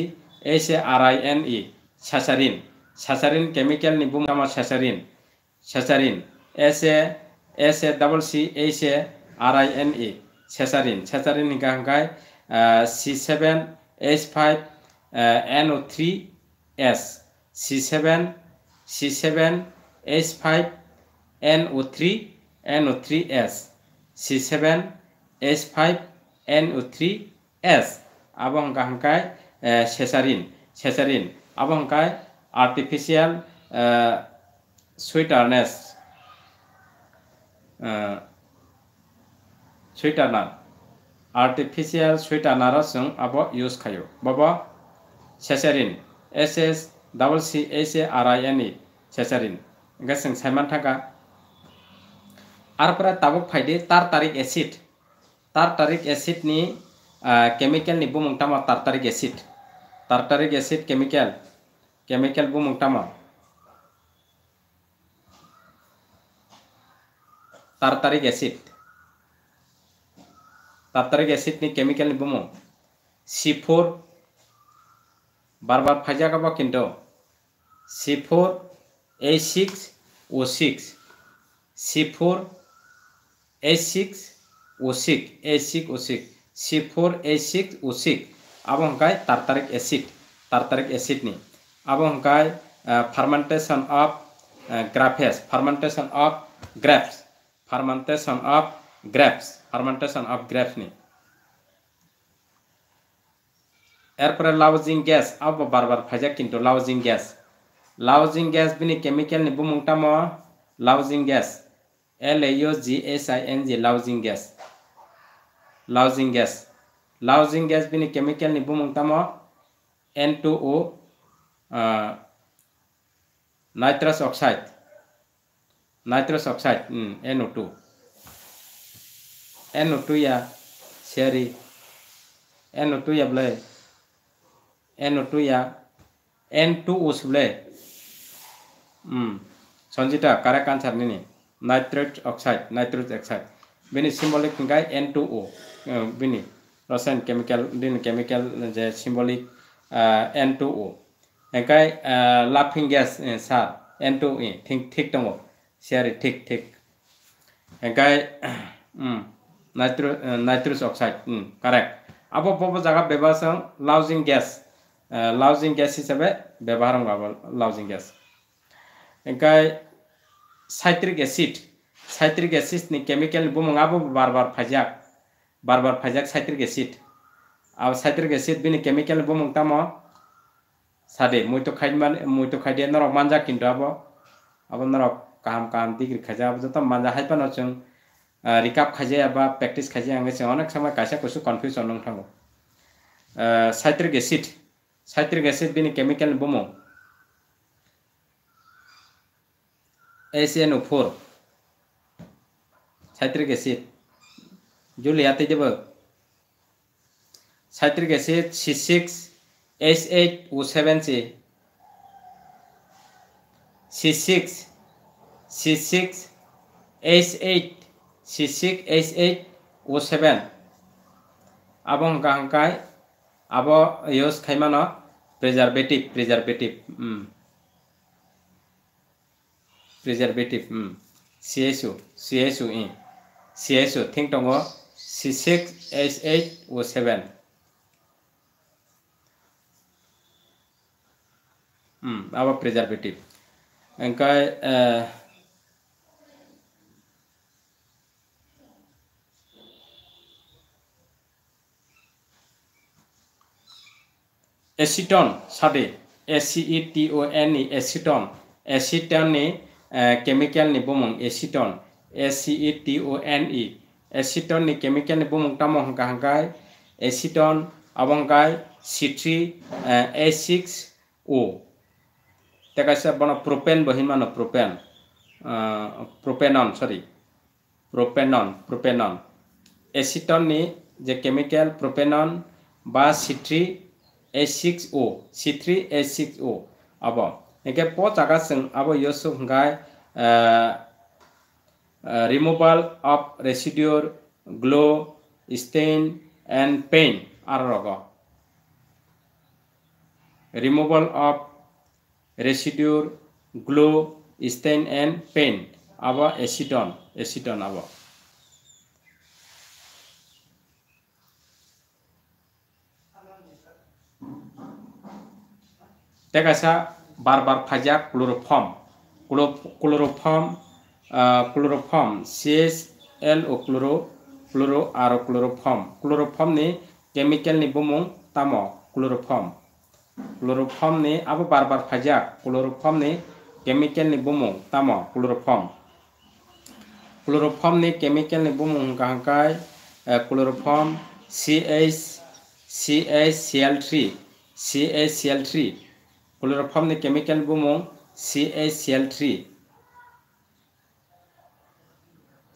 Speaker 1: S A R I N E saccharin saccharin chemical নিবুম আমার saccharin saccharin S A S A double C H A R I N E saccharin saccharin হিঙ্কা হিঙ্কায় C seven H five N O three S C seven C seven H five N O three N O three S C seven S five N three S अब हमका सेसारिन सेसारिन अब हमका आर्टिफिशियल स्वीटरनेस स्वीटरनर आर्टिफिशियल स्वीटरनर जों अब यूज खायो बाबा saccharin S S double C S A R I N E saccharin जों साइमान थाका आर परा ताबक फायदे टार्टारिक एसिड टार्टारिक एसिड नि केमिकल नि बुमुंगटामा tartaric acid tartaric acid chemical chemical बुमुंगटामा टार्टारिक एसिड टार्टारिक एसिड नि केमिकल नि बुमुंग C4 बार बार फैजागब किंतु C4 A6 O6 C4 A6 ওসিক এসিক ওসিক C four এসিক ওসিক अब हंकाय टार्टारिक एसिड टार्टारिक एसिड नि अब हंकाय फार्मेंटेशन of ग्राफेस फार्मेंटेशन of grapes फार्मेंटेशन of grapes फार्मेंटेशन of grapes नि এরপরে লাউজিং গ্যাস আব বারবার ফাইজা কিন্তু লাউজিং গ্যাস লাউজিং গ্যাস বিনি chemical নিবু মুংটাম লাউজিং gas L A you G S I N G লাউজিং gas lousing gas. lousing gas bini chemical ni bumung tamo N2O uh, nitrous oxide. Nitrous oxide hmm, NO2. NO2 ya seri NO2 ya boleh NO2 ya N2O sebelah hmm. Sanjita correct answer ini nitrate oxide nitrous oxide bini simbolik tingkai N2O bini রসায়ন কেমিক্যাল দিন কেমিক্যাল যে সিম্বলিক এন টু ও এখানে লাফিং গ্যাস সার এন টু ই ঠিক ঠিক দङ सियारि थिक थिक गाय नाइट्रो नाइट्रोस अक्साइड कारेक्ट अब बब जगह व्यवहार से लाउजिंग गैस लाउजिंग गैस हिसाब व्यवहार हम लाउजिंग गैस गाय citric acid citric acid chemical बुमंगाबो बार बार फैजाक বার বার ফাইজাক সাইট্রিক এসিড আর সাইট্রিক এসিড বিনি কেমিক্যাল বমতাম সাদে মইতো খাই মানে মইতো খাই দিয়ে নরক মাঞ্জা কিন্তু হব আবার নরক কাম কাম দিগ্রি খাজা হব যত মাঞ্জা হাই পান অচুন রিকাপ খাজে বা প্র্যাকটিস খাজে আমি অনেক সময় কাছে কিছু কনফিউশন নাম সাইট্রিক এসিড সাইট্রিক এসিড বিনি কেমিক্যাল বম এসিএনও ফোর সাইট্রিক এসিড जो ले आते जब citric acid C six S eight O seven से C six C six S eight C six S eight O seven अब हम कहाँ का है अब यूज खाइमान preservative preservative preservative C S O C S O इ सी एस ओ थिंक दंग C six H eight O seven আবার প্রিজারভেটিভ ఇంకా এসিটন సారీ এসিইটিওএনই এসিটন এসিটনই কেমিক্যাল নিবমন এসিটন এসিইটিওএনই এচিটন নি কেমিকেল নি broom উক্তাম হংকা হংকাই acetone অবংকাই C three A six ও তেকাইছে বন প্ৰপেন বহিন মান প্ৰপেন প্ৰপেনন চৰি প্ৰপেনন প্ৰপেনন এচিটন নি যে কেমিকেল প্ৰপেনন বা C three A six O C three A six O আব এনেকৈ প জাগাত চাব ইয়চুক হংকাই removal of residue, glow, stain and paint are rogo. Removal of residue, glow, stain and paint aba acidon, acidon aba. দেখা বারবার ফাজা chloroform chloroform chloroform C L O chloro chloro आरो क्लोरोफॉर्म क्लोरोफॉर्मनि केमिकेलनि बुमुं ताम क्लोरोफॉर्म क्लोरोफॉर्मनि आब बार बार फाजा क्लोरोफॉर्मनि केमिकेलनि बुमुं ताम क्लोरोफॉर्म क्लोरोफॉर्मनि केमिकेलनि बुमुं होंखा होंखाय chloroform C H C H C L three C H C L three क्लोरोफॉर्मनि केमिकेल बुमुं C H C L three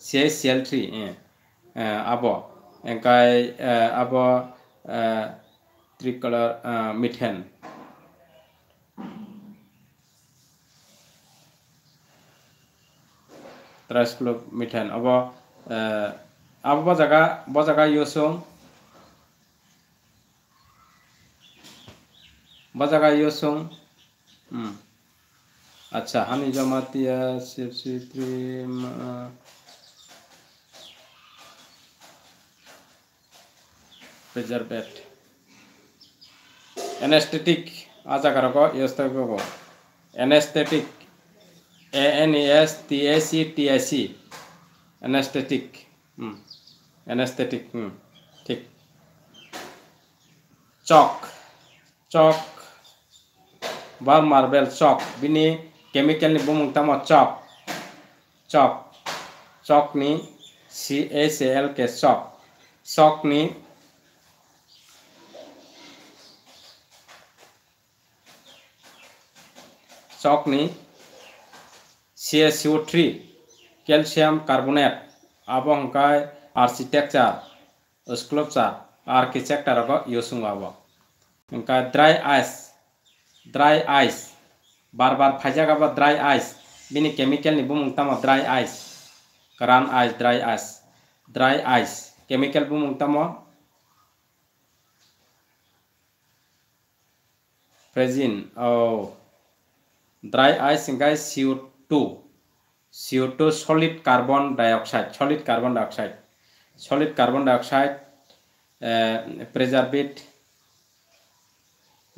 Speaker 1: CCl3 अब engkai अब tricolor methane ट्राइस्क्लोमिथेन अब अब बजा बजागा यो सोंग बजागा यो सोंग अच्छा हमी जमाती है सिर्फ सिर्फ प्रिजर्वेट एनेस्थेटिक आजा कर anaesthetic A N S T A C T A C anaesthetic hmm, anaesthetic hmm, ठीक चक चक बा मार्बल चक बिनि केमिकल बुमुंगतम चक चक चक नि सी एस एल के चक चक नि स्टॉक ने सी સ્ટોકની સીએસસીઓ थ्री कैल्शियम कार्बोनेट अब हंकाय आर्किटेक्चर स्कल्पचर आर्किटेक्चर को यूसुंग अब हंका ड्राई आइस ड्राई आइस बार बार फाइजागा ड्राई आइस बिनी केमिकल नि बुमुंगतम ड्राई आइस करान ice dry ice dry ice chemical बुमुंगतम प्रेजिन ओ dry ice implies CO2 CO2 solid carbon dioxide solid carbon dioxide solid carbon dioxide uh, preserved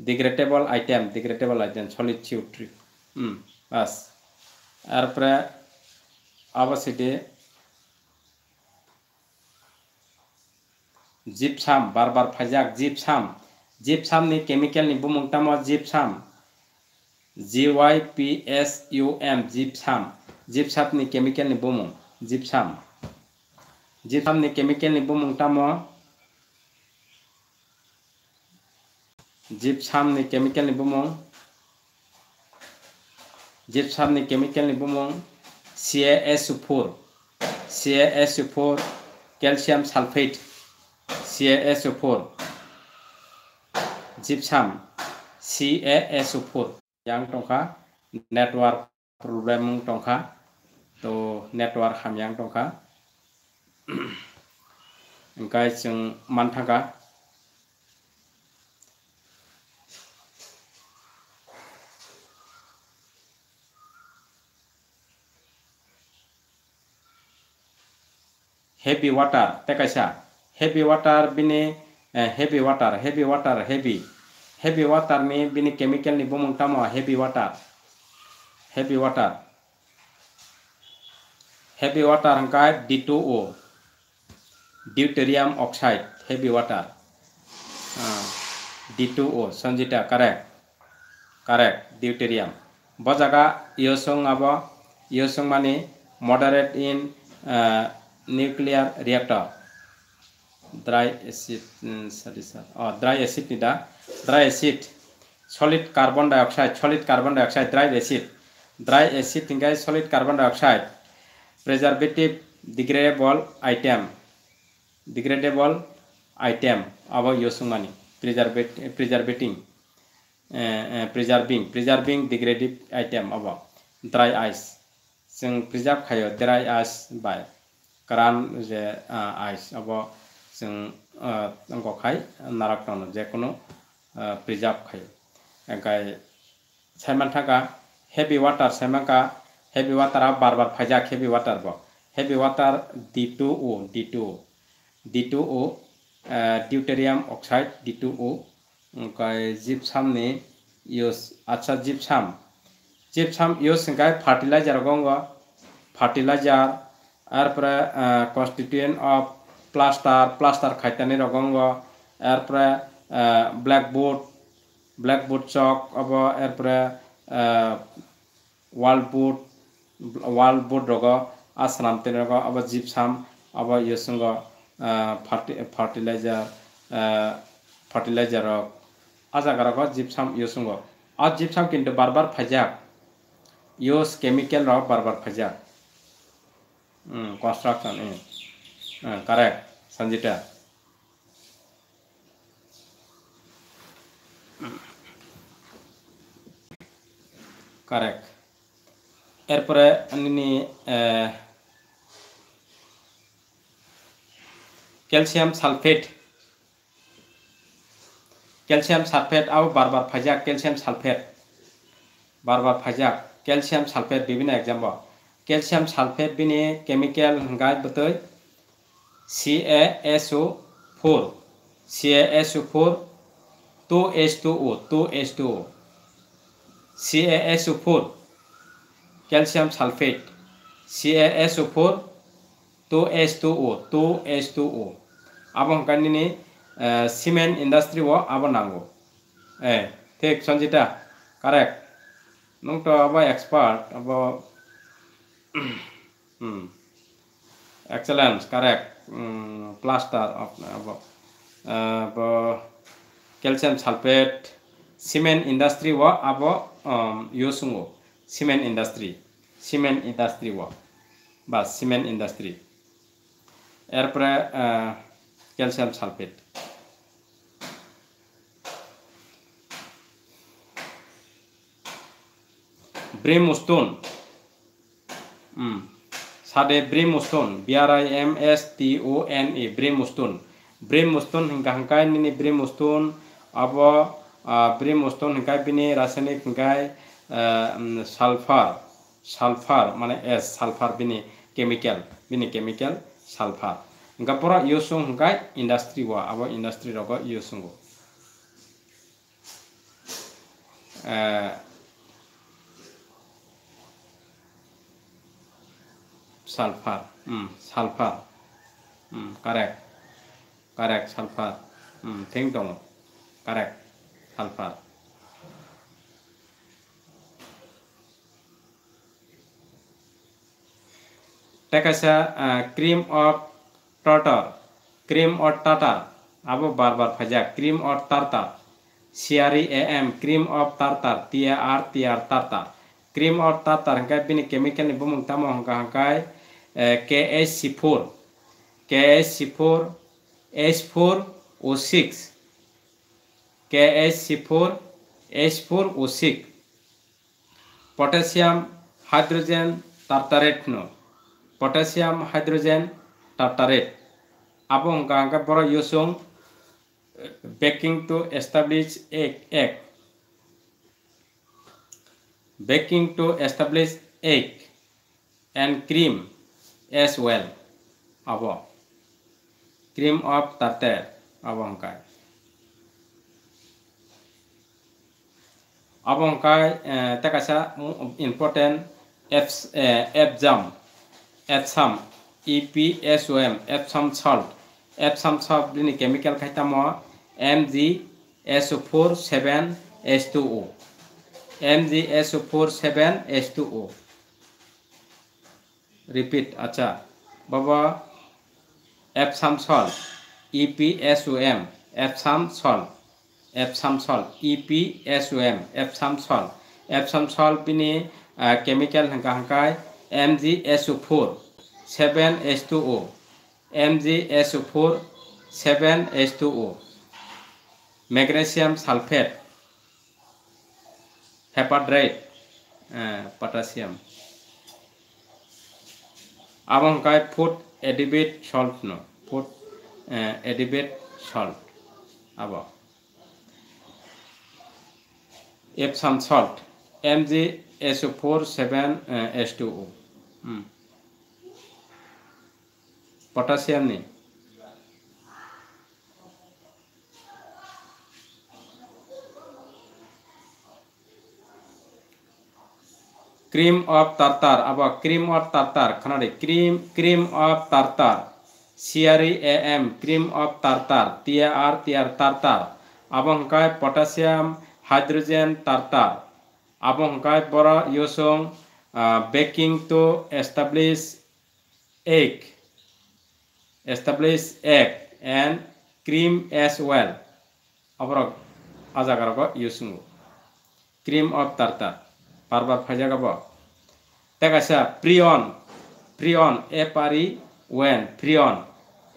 Speaker 1: degradable item degradable item solid CO2 হুম বাস তারপরে আবার সেটি জিপসাম বারবার ফাইজাক জিপসাম জিপসামনি কেমিক্যালনি বুমুংটামা জিপসাম জিওয়াইপিএসইউএম জিপসাম জিপসাপনি কেমিকেলনি বুমুং জিপসাম জিপসামনি কেমিকেলনি বুমুং তামো জিপসামনি কেমিকেলনি বুমুং জিপসামনি কেমিকেলনি বুমুং সিএএসইউ4 সিএএসইউ4 ক্যালসিয়াম সালফেট সিএএসইউ4 জিপসাম সিএএসইউ4 yang tongkha network problem tongkha to network ham yang tongkha angkai chung manthaka heavy water tekaisa heavy water bine heavy water heavy water heavy heavy water ni bini chemical ni bomong tamo heavy water heavy water heavy water hangkai D2O deuterium oxide heavy water uh, D2O sanjita correct correct deuterium bajaga iosong abo iosong mani moderate in uh, nuclear reactor dry acid um, sorry sir oh dry acid ni da dry acid solid carbon dioxide solid carbon dioxide dry acid dry acid thingai solid carbon dioxide preservative degradable item degradable item abo yosungani preservative preservating uh, preserving preserving degradative item abo dry ice जों प्रिजार्भ खायो ड्राइ आइस बाय কারণ যে আইস আবার যেন গখাই নারাক যে কোনো प्रिजार्व खाई सैमान थाका हेवी वाटर सैमांका हेवी वाटर आप बार बार फैजा हेवी वाटर बो heavy water D two O D two O D two O deuterium oxide D two O ओमफ्राय जिपसाम ने इउस आच्छा जिपसाम जिपसाम इउस ओमफ्राय फार्टिलाइजार गंग फार्टिलाइजार अफ प्लास्टार प्लास्टार खाइतानि रगंग एरपरे ब्ल्याकबोर्ड ब्ल्याकबोर्ड चक अब एरपरे वाल बोर्ड वाल बोर्ड रग आसनाम अब जिपसाम अब ये संग फर्टि फर्टिलाइजर फर्टिलाइजर रग आजा रग जिपसाम ये संग और जिपसाम किंतु बार बार फैजा यूज केमिकल रग बार बार फैजाक कंस्ट्रक्शन करेक्ट संजीता करेक्ट एरपर कैलसियम सालफेट कैलसियम सालफेट आ बार बार फैजा कैलसियम सालफेट बार बार फैजा कैलसियम सालफेट विभिन्न एग्जाम्पल कैलसियम सालफेट भी केमिकल गायत C S O four C S O four two H two O two H two O C A S O' four calcium sulphate C A S O' four two S two O' two S two O' আবং কানিনি চিমেণ্ট ইণ্ডাষ্ট্ৰী ও আব নাংগো এ ঠিক সঞ্জিতা কাৰেক্ট নোংটো আব এক্সপাৰ্ট আব এক্সেলেঞ্চ কাৰেক্ট প্লাষ্টাৰ আপোনাৰ আব কেলছিয়াম ছালফেট চিমেণ্ট ইণ্ডাষ্ট্ৰী ও আব Um, Yosungo, yosungu cement industry cement industry wa ba cement industry air pra uh, calcium sulfate brimstone hmm. sade brimstone b i m s t o n e brimstone brimstone hingka hingka ini brimstone apa প্রেম ওস্তন হিংকায় পিনে রাসায়নিক হিংকায় সালফার সালফার মানে এস সালফার বিনি কেমিক্যাল বিনি কেমিক্যাল সালফার হিংকা পুরা ইউসং হিংকায় ইন্ডাস্ট্রি ওয়া আবো ইন্ডাস্ট্রি রগ ইউসং sulphur sulphur correct correct sulphur থিং দङ correct alfa. Tekasa uh, cream of tartar, cream or tartar, abo barbar faja cream or tartar, siari am cream of tartar, tr tr tartar, cream or tartar, hengkai bini chemical ni bumung tamo hengkai hengkai ks4, ks4, s4, o6, KHC4, H4O6, potassium hydrogen tartarate no, potassium hydrogen tartarate. Abong ganga boro yosong baking to establish egg egg. Baking to establish egg and cream as well. Abong cream of tartar abong kai. abonkai takasa important f f jam f sum epsom f sum salt f sum salt dini chemical khaitama mg so4 7 h2o mg so4 7 h2o repeat acha baba f sum salt epsom f sum salt Epsom salt E P S M Epsom salt Epsom salt पिनि केमिकल हंका हंकाय M G S O four seven S two O M G S O four seven S two O magnesium sulphate heptahydrate potassium अब हंकाय food edible salt no food edible salt अब Epsom salt M G S O four seven S two O potassium নেই ক্রিম অফ তারতার আবার ক্রিম অফ তারতার খানারে ক্রিম ক্রিম অফ তারতার সিয়ারি A M cream of tartar টিয়া আর টিয়ার তারতার আবঙ্কায় potassium hydrogen tartar. Abong kai bora usong uh, baking to establish egg, establish egg and cream as well. Abro azagarago usung cream of tartar. Barbar phajagabo. Tagasa prion, prion, F R E when prion,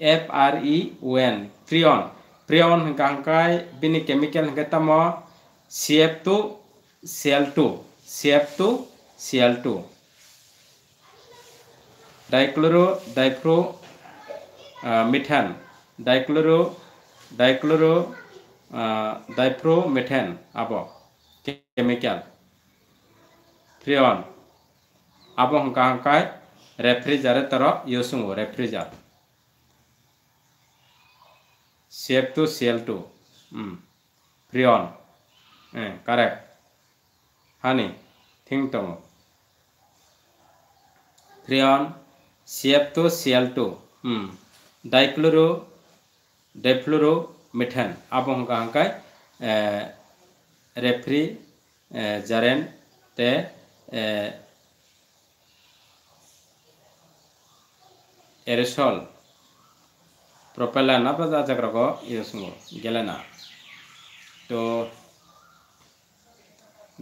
Speaker 1: F R E when prion. Prion hangkai bini chemical hangkatamo C F two C L two C F two C L two dichloro dichloro methane dichloro dichloro डाइप्रोमिथेन अब केमिकल फ्रियन अब हंका हंका रेफ्रिजरे तरह यूसुंगो रेफ्रिजर C F two C L two freon correct eh, Mm, correct. Honey, think to Threon, CF2Cl2, mm. dichloro, difluoromethane अब हम रेफ्री जरेन eh, eh, ते एरेसोल प्रोपेलर ना बजा को यूज गेलेना तो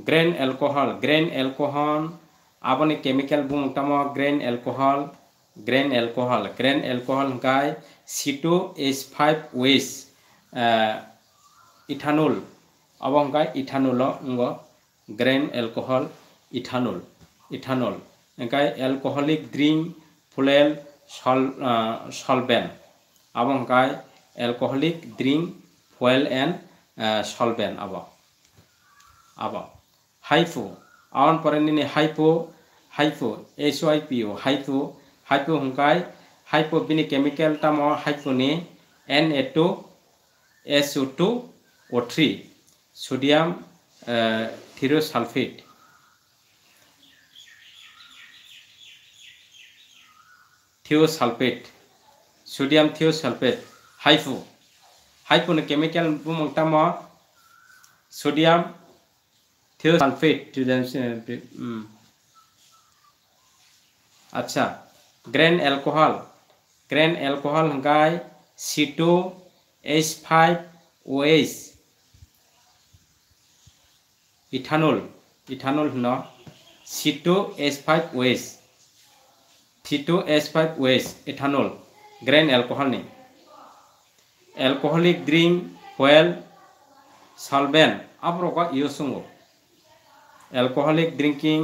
Speaker 1: ગ્રેન એલ્કોહોલ ગ્રેન એલ્કોહોલ આપણને કેમિકલ બુમટામાં grain alcohol grain alcohol grain alcohol ગાય সিটু এইচ ফাইভ ওয়েস ইথানল অবংকায় ইথানল অঙ্গ গ্রেন অ্যালকোহল ইথানল ইথানল এঙ্কায় অ্যালকোহলিক ড্রিঙ্ক ফুলেল সল সলবেন অবংকায় alcoholic drink fuel and solvent আব আব হাইফো আওয়ান পরেন hypo hypo H Y P O hypo hypo হুঙ্কাই হাইপো বিনি কেমিক্যাল টাম হাইফো নে N A two S O two O three sodium thiosulphate thiosulphate sodium thiosulphate hypo হাইফোনে কেমিক্যাল বুমংটাম সোডিয়াম থিয় সালফেট টু আচ্ছা গ্ৰেন এলকোহল গ্ৰেন এলকোহল গাই C two H five O H ethanol ethanol ন C two H five O H C two H five O H ethanol grain alcohol নি এলকোহলিক ড্ৰিংক হুৱেল চলবেন আপোনালোকক ইউজ চুঙ অ্যালকোহলিক ড্রিঙ্কিং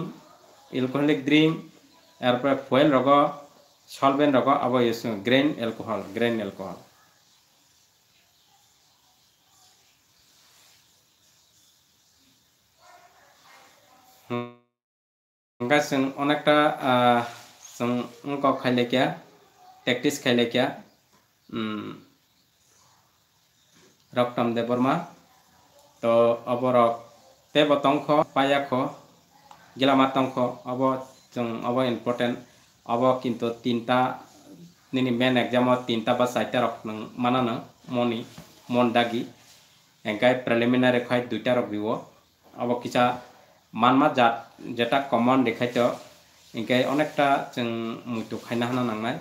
Speaker 1: অ্যালকোহলিক ড্রিঙ্ক এরপরে ফুয়েল রোগ সলভেন রোগ আবার গ্রেন অ্যালকোহল গ্রেন অ্যালকোহল অনেকটা अनेकटा जों अंक खाइलेकिया प्रेक्टिस खाइलेकिया रक्तम देवर्मा तो te bo tong kho paya kho gela ma tong kho abo chung abo important abo kintu tinta nini main exam tinta ba saita rok nang mana nang moni mon dagi engkai preliminary khai duita rok biwo abo kicha মানমা জাত যেটা কমন দেখাইত ইনকে অনেকটা जों মুতু খাইনা হানা নাংনাই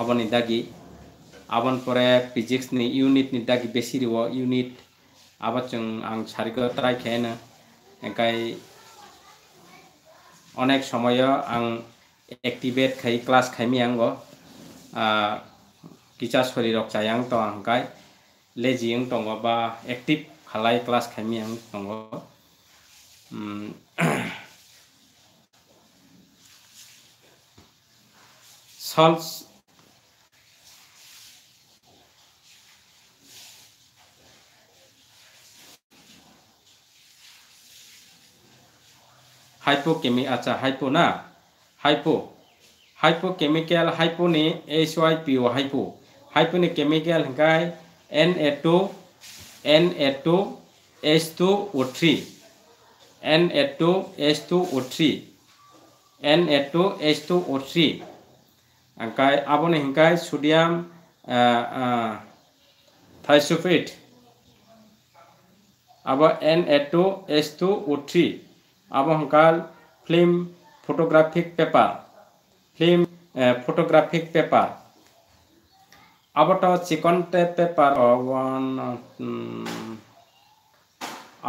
Speaker 1: অবনি দাগি আবন পরে ফিজিক্স নি ইউনিট নি দাগি বেশি রিব ইউনিট আবার जों আং সারিগো ট্রাই খেয়ে না ओंखाय अनेक समय आं एक्टिभेट खाइ क्लास खाइमि आंगो किचा सरि रक्चाय आं तो आंखाय लेजि आं दङ बा एक्टिभ खालाय क्लास खाइमि आं दङ सल्स হাইপোকেমি আচ্ছা হাইপো না হাইপো হাইপোকেমিক্যাল হাইপোনি এইচ ওয়াই পিও হাইপো হাইপোনি কেমিক্যাল গাই N A two N A two H two O three N A two H two O three N A two H two O three ओमफ्राय आबोनि हिंखाय सोडियाम थाइसोफेट अब N A two S two O three আবহকাল film photographic paper film photographic paper আবট চিকনটে পেপার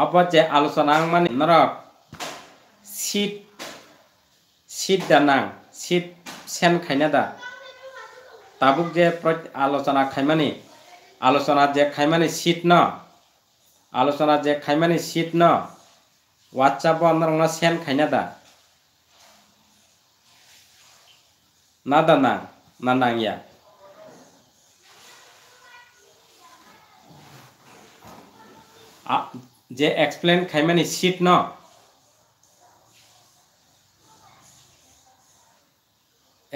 Speaker 1: অবচে আলোচনা মানে নরক শীত শীত দানাং শীত সেন খাইনা দা তাবুক যে আলোচনা খাইমানি আলোচনা যে খাইমানি শীত ন আলোচনা যে খাইমানি শীত ন হোয়াটসঅ্যাপও আপনার ওনা সেন খাই না দা না দা না না নাঙিয়া যে এক্সপ্লেন খাই মানে সিট ন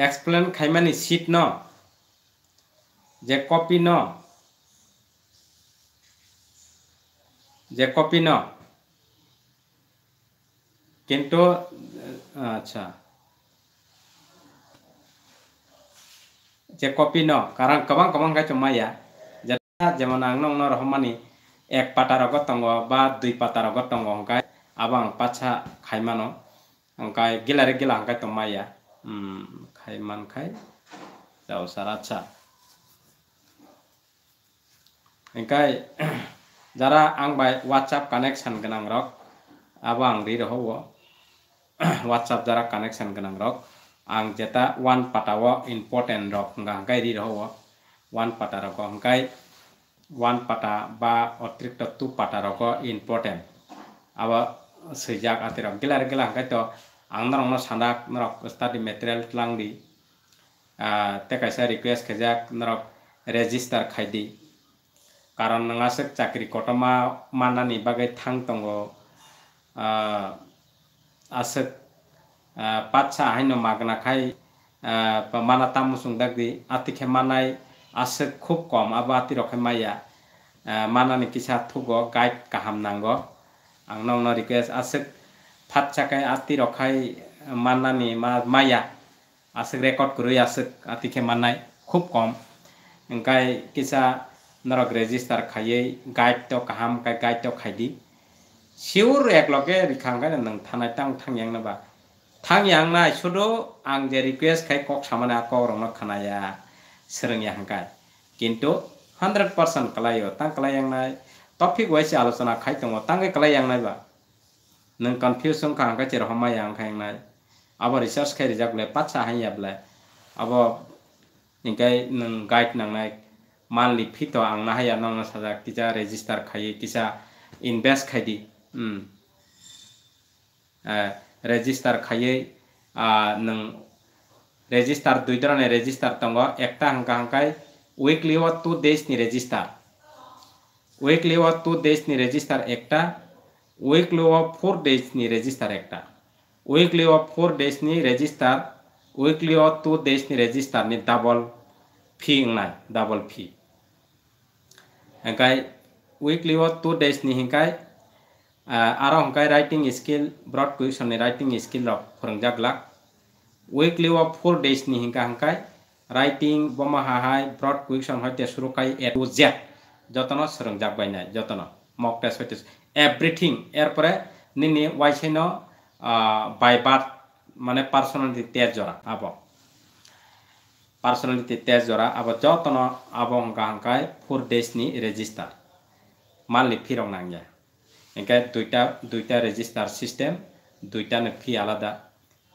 Speaker 1: এক্সপ্লেন খাই মানে সিট ন যে কপি ন যে কপি ন কিন্তু আচ্ছা যে kopi no karang kabang kabang ka cuma ya jadi zaman angnong no rohmani এক পাতার অগত টঙ্গ বা দুই পাতার অগত টঙ্গ হংকাই আবাং পাছা খাইমানো হংকাই গিলারে গিলা হংকাই তোমাইয়া খাইমান খাই যাও সার আচ্ছা হংকাই যারা আং বাই হোয়াটসঅ্যাপ কানেকশন গনাং রক আবাং রি রহব WhatsApp dara connection ganang rok ang jeta one patawa important rok nga hangkai di rok one pata rok hangkai one pata ba to tu pata rok important aba sejak rok gelar gelar hangkai to ang narong no sandak rok study material tlang di ah, teka kaisa request kejak rok register khai di karena karon cakri chakri mana nih bagai thang tunggu. Ah, asik eh, patsa haino magna khai eh, mana tamusung dagdi atikhe manai asik khub kom aba ati kemaya maya eh, mana ni kisah tugo guide kaham nango ang nong no request asik patsa kai ati rokhai mana ni maya asik record kurui ya asik atikhe manai khub kom engkai kisah narok register khaiye guide to kaham kai guide to di siur ek loke rikhang ka nang thanai tang thangyang na ba thangyang na shudo ang je request khai kok samana ko rong na khana ya sereng ya hangka kintu 100% kalayo tang kalayang na topic wise alosana khai tongo tang ke kalayang na ba nang confusion ka hangka che roma yang khai na aba research khai rijak le patsa hai ya bla aba ingkai nang guide nang na manli phito ang na haya nang sajak kisa register khai kisa invest khai di registrar खाई नेजिस्टार दुधरण रेजिस्टार दंग एक्टा हंका हंकाय उकली टू देश रेजिस्टार उकली टू देश रेजिस्टार एक उकली फोर डेज रेजिस्टार एक उकली फोर डेज रेजिस्टार उकली two days registrar double fee हाई डबल फी हाई उकली टू डेज हिंकाय aro hongkai writing skill broad question ni writing skill rok phorungjaklak weekly wa 4 days ni hingka hongkai writing boma hahai broad question hoite shuru kai a to z যতন সরঞ্জাক বাইনা যতন মক টেস্ট হইতে এভরিথিং এরপরে নিনি ওয়াইসেন বাই বার্থ মানে পার্সোনালিটি তেজ জরা আব পার্সোনালিটি তেজ জরা আব যতন আব হঙ্কা হঙ্কায় ফোর ডেজ নি রেজিস্টার মানলি ফিরং নাঙ্গে এনেকৈ দুইটা দুইটা ৰেজিষ্টাৰ চিষ্টেম দুইটা ফি আলাদা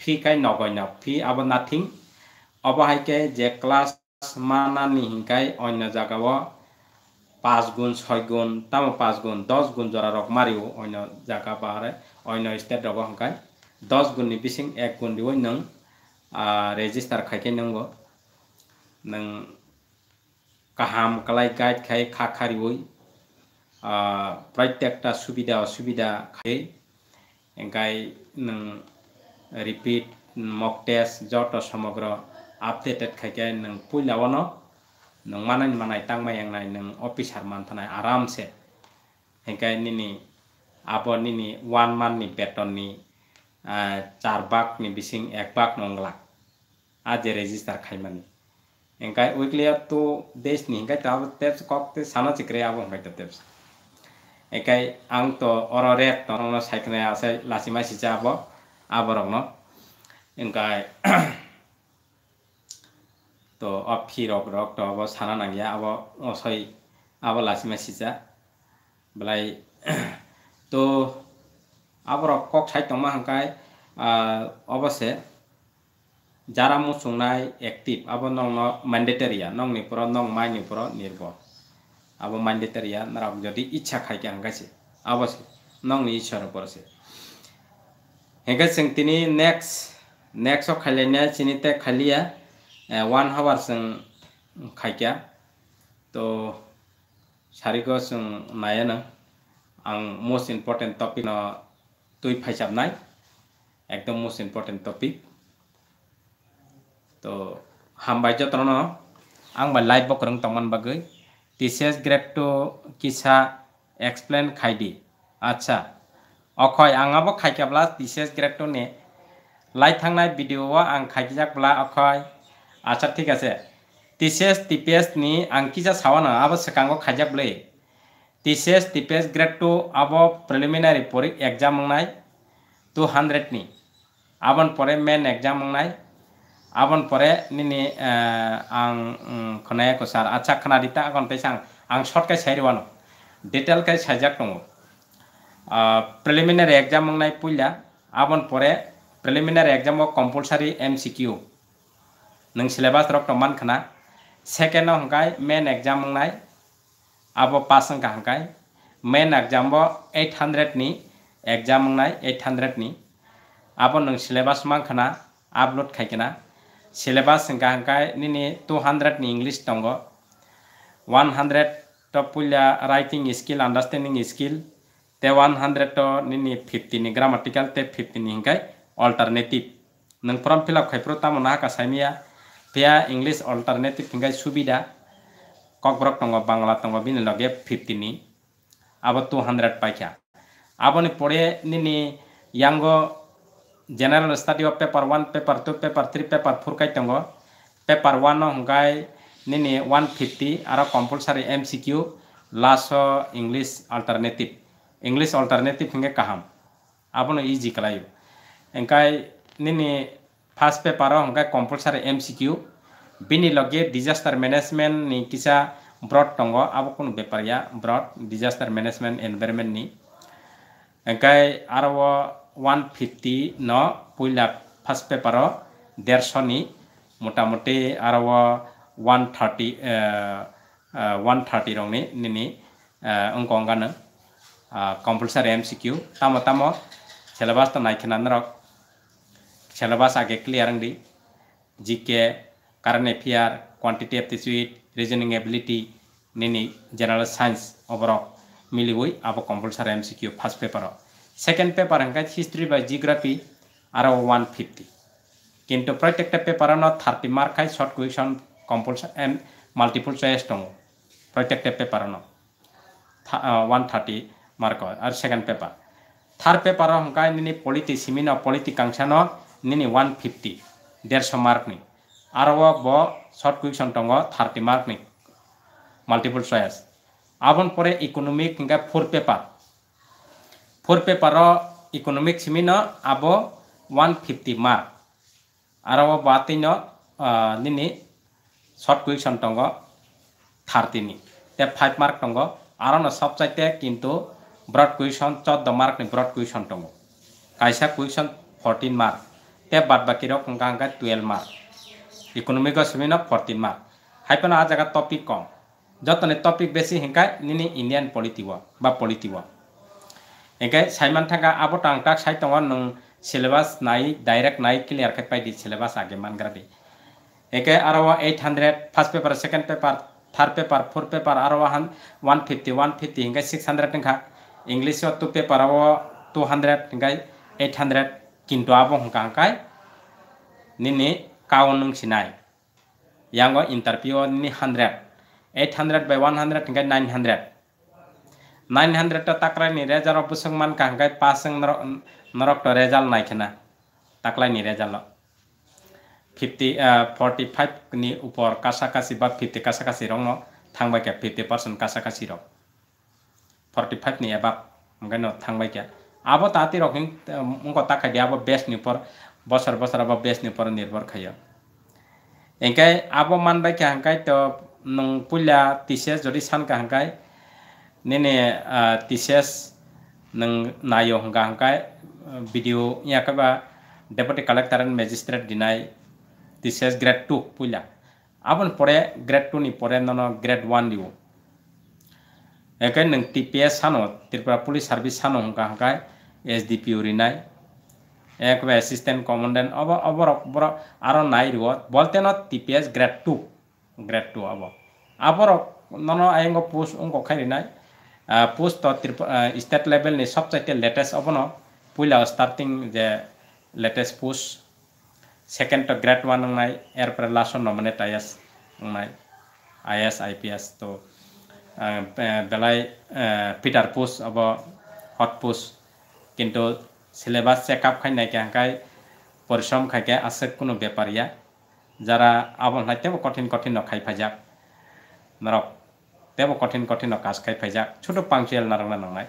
Speaker 1: ফি কাই নগণ্য ফি আব নাথিং অৱহাইকে যে ক্লাছ মান আনি অন্য জাগাব পাঁচ গুণ ছয় গুণ তাম পাঁচ গুণ দহ গুণ জৰা ৰক মাৰিও অন্য জাগা পাহাৰে অন্য ষ্টেট ৰব হংকাই দহ গুণ নি এক গুণ দিব নং ৰেজিষ্টাৰ খাইকে নংগ নং কাহাম কালাই গাইড খাই খা খাৰিবই प्रत्येकटा सुविधा असुविधा खाए गाई रिपीट मक टेस्ट जट समग्र आपडेटेड खाके नों पुइलावनो नों मानाय मानाय तांमाय यांनाय नों अफिसार मानथानाय आरामसे हेंखाय निनि आब' निनि वान माननि बेतननि चार बागनि बिसिं एक बाग नंला आजे रेजिस्टार खायमानि हेंखाय उइकलिया तो देशनि हेंखाय ताब टेप्स कक ते सानो चिक्रे आब' हेंखाय टेप्स ekai ang to orore tono saikne ase lasima sija abo aborong no ingkai to ophi rok rok to abo sana nangya abo osoi abo lasima sija belai to aborok kok sai tongma hangkai অৱশ্যে যারা মো সংনায় একটিভ আবার নং ম্যান্ডেটারিয়া নং নিপুর নং মাই নিপুর নির্ভর अब मान्डे तरिया नराब जदि इच्छा खाइके हंगासे अवश्य नंगनि इच्छार परसे हेंगा जों तिनि नेक्स्ट नेक्स्ट खाइलायनाया चिनि ते खाइलिया वान हावार जों खाइकिया तो सारिखौ जों नायानो आं मोस्ट इम्पर्टेन्ट टपिकनो दुइ फाइसाबनाय एकदम मोस्ट इम्पर्टेन्ट टपिक तो हामबाय जतन आं बा लाइभ बक्रं तमन बागै টিসিএস গ্রেপ্টো কিসা এক্সপ্লেন খাইডি আচ্ছা অখয় আঙাবো খাইকাব্লা টিসিএস গ্রেপ্টো নে লাই থাকনাই ভিডিওয়া আং খাইজাকব্লা অখয় আচ্ছা ঠিক আছে টিসিএস টিপিএস নি আং কিসা সাওয়ানো আবো সেকাঙ্গো খাইজাবলে টিসিএস টিপিএস গ্রেড টু আবো প্রিলিমিনারি পরীক্ষা এক্সাম নাই টু হান্ড্রেড নি আবন পরে মেন এক্সাম নাই abon pore nini ang khonaya ko sar acha khana dita agon pesang ang short kai sairi wano detail kai sajak tongo preliminary exam ngai puila abon pore preliminary exam o compulsory mcq nang syllabus rok man khana second hongkai main exam ngai abo pass ka hongkai main exam bo 800 ni exam ngai 800 ni abon nang syllabus man khana upload khai kena syllabus gahangkai nini 200 nih English tongo 100 to pulya writing skill understanding skill te 100 to nini 50 nih grammatical te 50 nih hingkai alternative nang form fill up khai pro tamo na pia English alternative hingkai subida kok brok tongo bangla tongo 50 nih abo 200 paikya aboni pore nini yanggo general study of paper 1 paper 2 paper 3 paper 4 kai tongo paper 1 no hongai nini 150 aro compulsory mcq laso english alternative english alternative hinge kaham apuno easy kalai enkai nini first paper hongai compulsory mcq bini loge disaster management ni kisa broad tongo abo kon beparia broad disaster management environment ni enkai arwa one fifty ন পইলা ফার্স্ট পেপার দেড়শো নি মোটামুটি আর ওয়ান থার্টি ওয়ান থার্টি রংনি নিনি অঙ্ক অঙ্গানো কম্পালসারি এম সি কিউ তামো তামো সিলেবাস তো নাইখান রক সিলেবাস আগে ক্লিয়ার দি G K current affair quantity of the sweet reasoning ability নিনি জেনারেল সায়েন্স ওভারঅল মিলিবই আবো compulsory M C Q first paper second paper হাঙ্কা হিস্ট্রি বা জিওগ্রাফি আর ওয়ান ফিফটি কিন্তু প্রত্যেকটা পেপারানো থার্টি মার্ক খাই short question compulsion and multiple choice দো প্রত্যেকটা পেপারানো ওয়ান থার্টি মার্ক আর সেকেন্ড পেপার থার্ড পেপার হাঙ্কা নি পলিটি সিমিন পলিটি পলিটিকাংশানো নি ওয়ান ফিফটি দেড়শো মার্ক মার্কনি আরও ব শর্ট কুয়েশন দङ থার্টি মার্ক নি মাল্টিপল চয়েস আবন পরে economic four paper four paper economics में न अब वन फिफ्टी मार्क आरो बातें न दिनै शर्ट कुइसन दङ थार्टिनि ते फाइभ मार्क दङ आरो न सबसाइते किन्तु ब्रड कुइसन चौद मार्कनि ब्रड कुइसन दङ खायसे कुइसन फर्टिन मार्क ते बाद बाकि कंगा हंगा टुवेल्व मार्क इकोनॉमिक सिमिन फर्टिन मार्क हाइपन आ जगह टपिक कम जतने टपिक बेसी हिंका निनि इंडियन पॉलिटिक्स बा politics enkai saiman thangka abo tang tak sai tongo nung syllabus nai direct nai clear khai pai di syllabus age man gradi एके आरोवा 800 first paper second paper third paper fourth paper आरोवा हन 150 150 इंगे 600 टंका इंग्लिश और टू पेपर आवो 200 इंगे 800 किंतु आवो हंका हंकाय निने काउन नंग सिनाय यांगो इंटरव्यू निने 100 800 बाय 100 इंगे 900 নাইন হান্ড্রেডটা তাকলাইনি রেজাল অবসং মান কাহাঙ্গাই পাঁচং নরকট রেজাল নাইখেনা তাকলাইনি রেজাল ফিফটি ফর্টি ফাইভনি উপর কাছাকাছি বা ফিফটি কাছাকাছি রং থাকবাইকা ফিফটি পার্সেন্ট কাছাকাছি রং ফর্টি ফাইভনি এবার ওখানে থাকবাইকা আবো তাতে রকম কথা খাই আবো বেসনি উপর বছর বছর আবার বেসনি উপর নির্ভর খাইয়া এঙ্কাই আবো মানবাই কাহাঙ্গাই তো নুপুলা তিসে যদি সানকা হাঙ্কায় nene TCS nang nayo hangga hangka video ya kaba deputy collector and magistrate dinai TCS grade 2 puila abon pore grade 2 ni pore nono grade 1 diu একে নং টি পি এস সানো ত্রিপুরা পুলিশ সার্ভিস সানো হংকা হংকায় এস ডি পি উরিনাই একবার অ্যাসিস্ট্যান্ট কমান্ডেন্ট অব অবর অবর আরও নাই রুব বলতে ন T P S grade two grade two অব আবর নন আয়ঙ্গ পোস্ট অঙ্ক খাই রিনাই পোস্ট স্টেট লেভেলनि सबचाइते लेटेस्ट अबनो पहिला स्टार्टिं जे लेटेस्ट पोस्ट सेकेन्ड तो ग्रेड वान नाय एरपर लास्ट उनाव माने आइएस नाय आइएस आइपिएस तो बेलाय पिटार पोस्ट अब हट पोस्ट किन्तु সিলেবাস চেকআপ খাই নাকি হাঁকাই পরিশ্রম খাইকে আছে কোনো ব্যাপারিয়া যারা আবল হাইতে কঠিন কঠিন খাই ফাইজাক নরক tebo kotin kotin no kas kai pajak chuto pangsial narang narang nai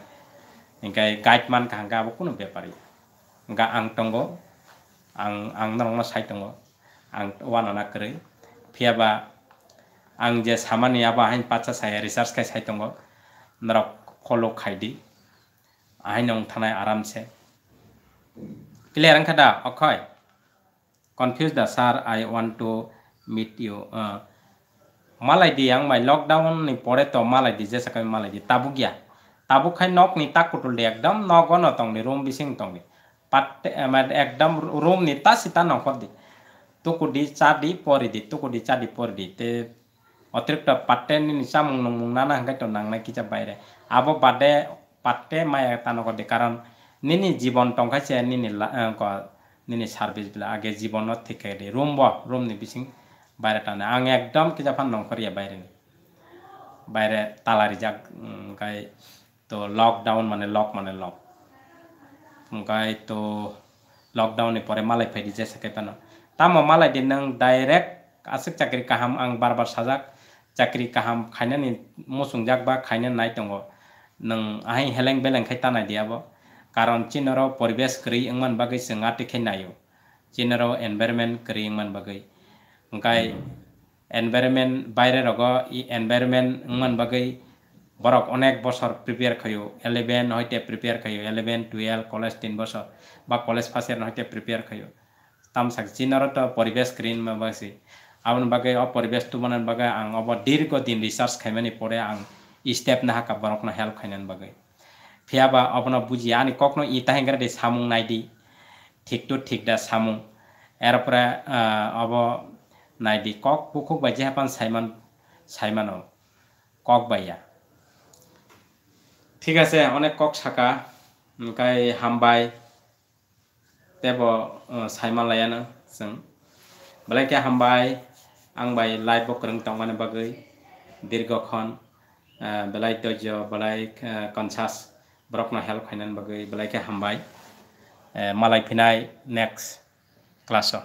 Speaker 1: ingkai guide man kahang ka bo kuno bepari ingka ang tongo ang ang narang na sai tongo ang wana na kere piaba ang je samani aba hain pacha saya research kai sai tongo narok kolo khaidi ahain ong thanai aram se clear angkada okhoi confused the sir i want to meet you uh, maladi ang mai lockdown ni pore to maladi jesa kai maladi tabu gya tabu khai nok ni tak kutul de ekdam nogon tong ni room bising tong ni pat ekdam room ni ta sita nokot di তুকুডি চাডি পরে দি তুকুডি চাডি পরে দি তে অতিরিক্ত পাটে নিশা মুং মুং নানা হাঙ্গাই তো নাংনা কিচা বাইরে আবো বাদে পাটে মায়া তানক দে কারণ নিনি জীবন টংখাইছে নিনি নিনি সার্ভিস বিলা আগে জীবনত থেকে রুম ব রুম নি বিসিং বাইরে টানে আমি একদম কি জাফান নং করিয়া বাইরে নি বাইরে তালারি যাক গাই তো লকডাউন মানে লক মানে লক গাই তো লকডাউনের পরে মালাই ফাইডি যে সাকে পানো তামো মালাই দিন নাম ডাইরেক্ট আসে চাকরি কাহাম আং বারবার সাজাক চাকরি কাহাম খাইনানি যাক বা খাইন নাই দङ নং আহাই হেলেং বেলেং খাই টানাই দিয়াবো কারণ চীনরাও পরিবেশ করি ইংমান বাকে সঙ্গাতে খেয়ে নাই চীনরাও এনভায়রনমেন্ট করি ইংমান বাকে ओंखाय एनवायरमेन्ट बाहिरे रग इ एनवायरमेन्ट मोन बागै बरक अनेक बसर प्रिपेयर खायो एलेभेन हयते प्रिपेयर खायो एलेभेन टुवेल्भ कलेज तिन बसर बा कलेज फार्स्ट इयार हयते प्रिपेयर खायो तामसाक जिनार त परिवेश ग्रीन माबासि आबन बागै अ परिवेश तु मोनन बागै आं अब दीर्घ दिन रिसार्च खायमानि परे आं स्टेप नाहाका बरक न हेल्प खायनान बागै फियाबा अबन बुजिया नि कखनो इ थाहेंग्रा दे सामुं नायदि ठिक टु ठिक दा सामुं एरपरा अब নাই কক পুখুক বাজি হাপান চাইমান চাইমান কক বাইয়া ঠিক আছে অনেক কক চাকা কাই হামবাই তেব সাইমা লাইয়ানো যেন বেলাকে হামবাই আংবাই লাইভ বক্রং টমানে বাকই দীর্ঘক্ষণ বেলাই তৈজ বেলাই কনসাস ব্রকন হেল্প খাইন বাকই বেলাকে হামবাই মালাই ফিনাই নেক্সট ক্লাসও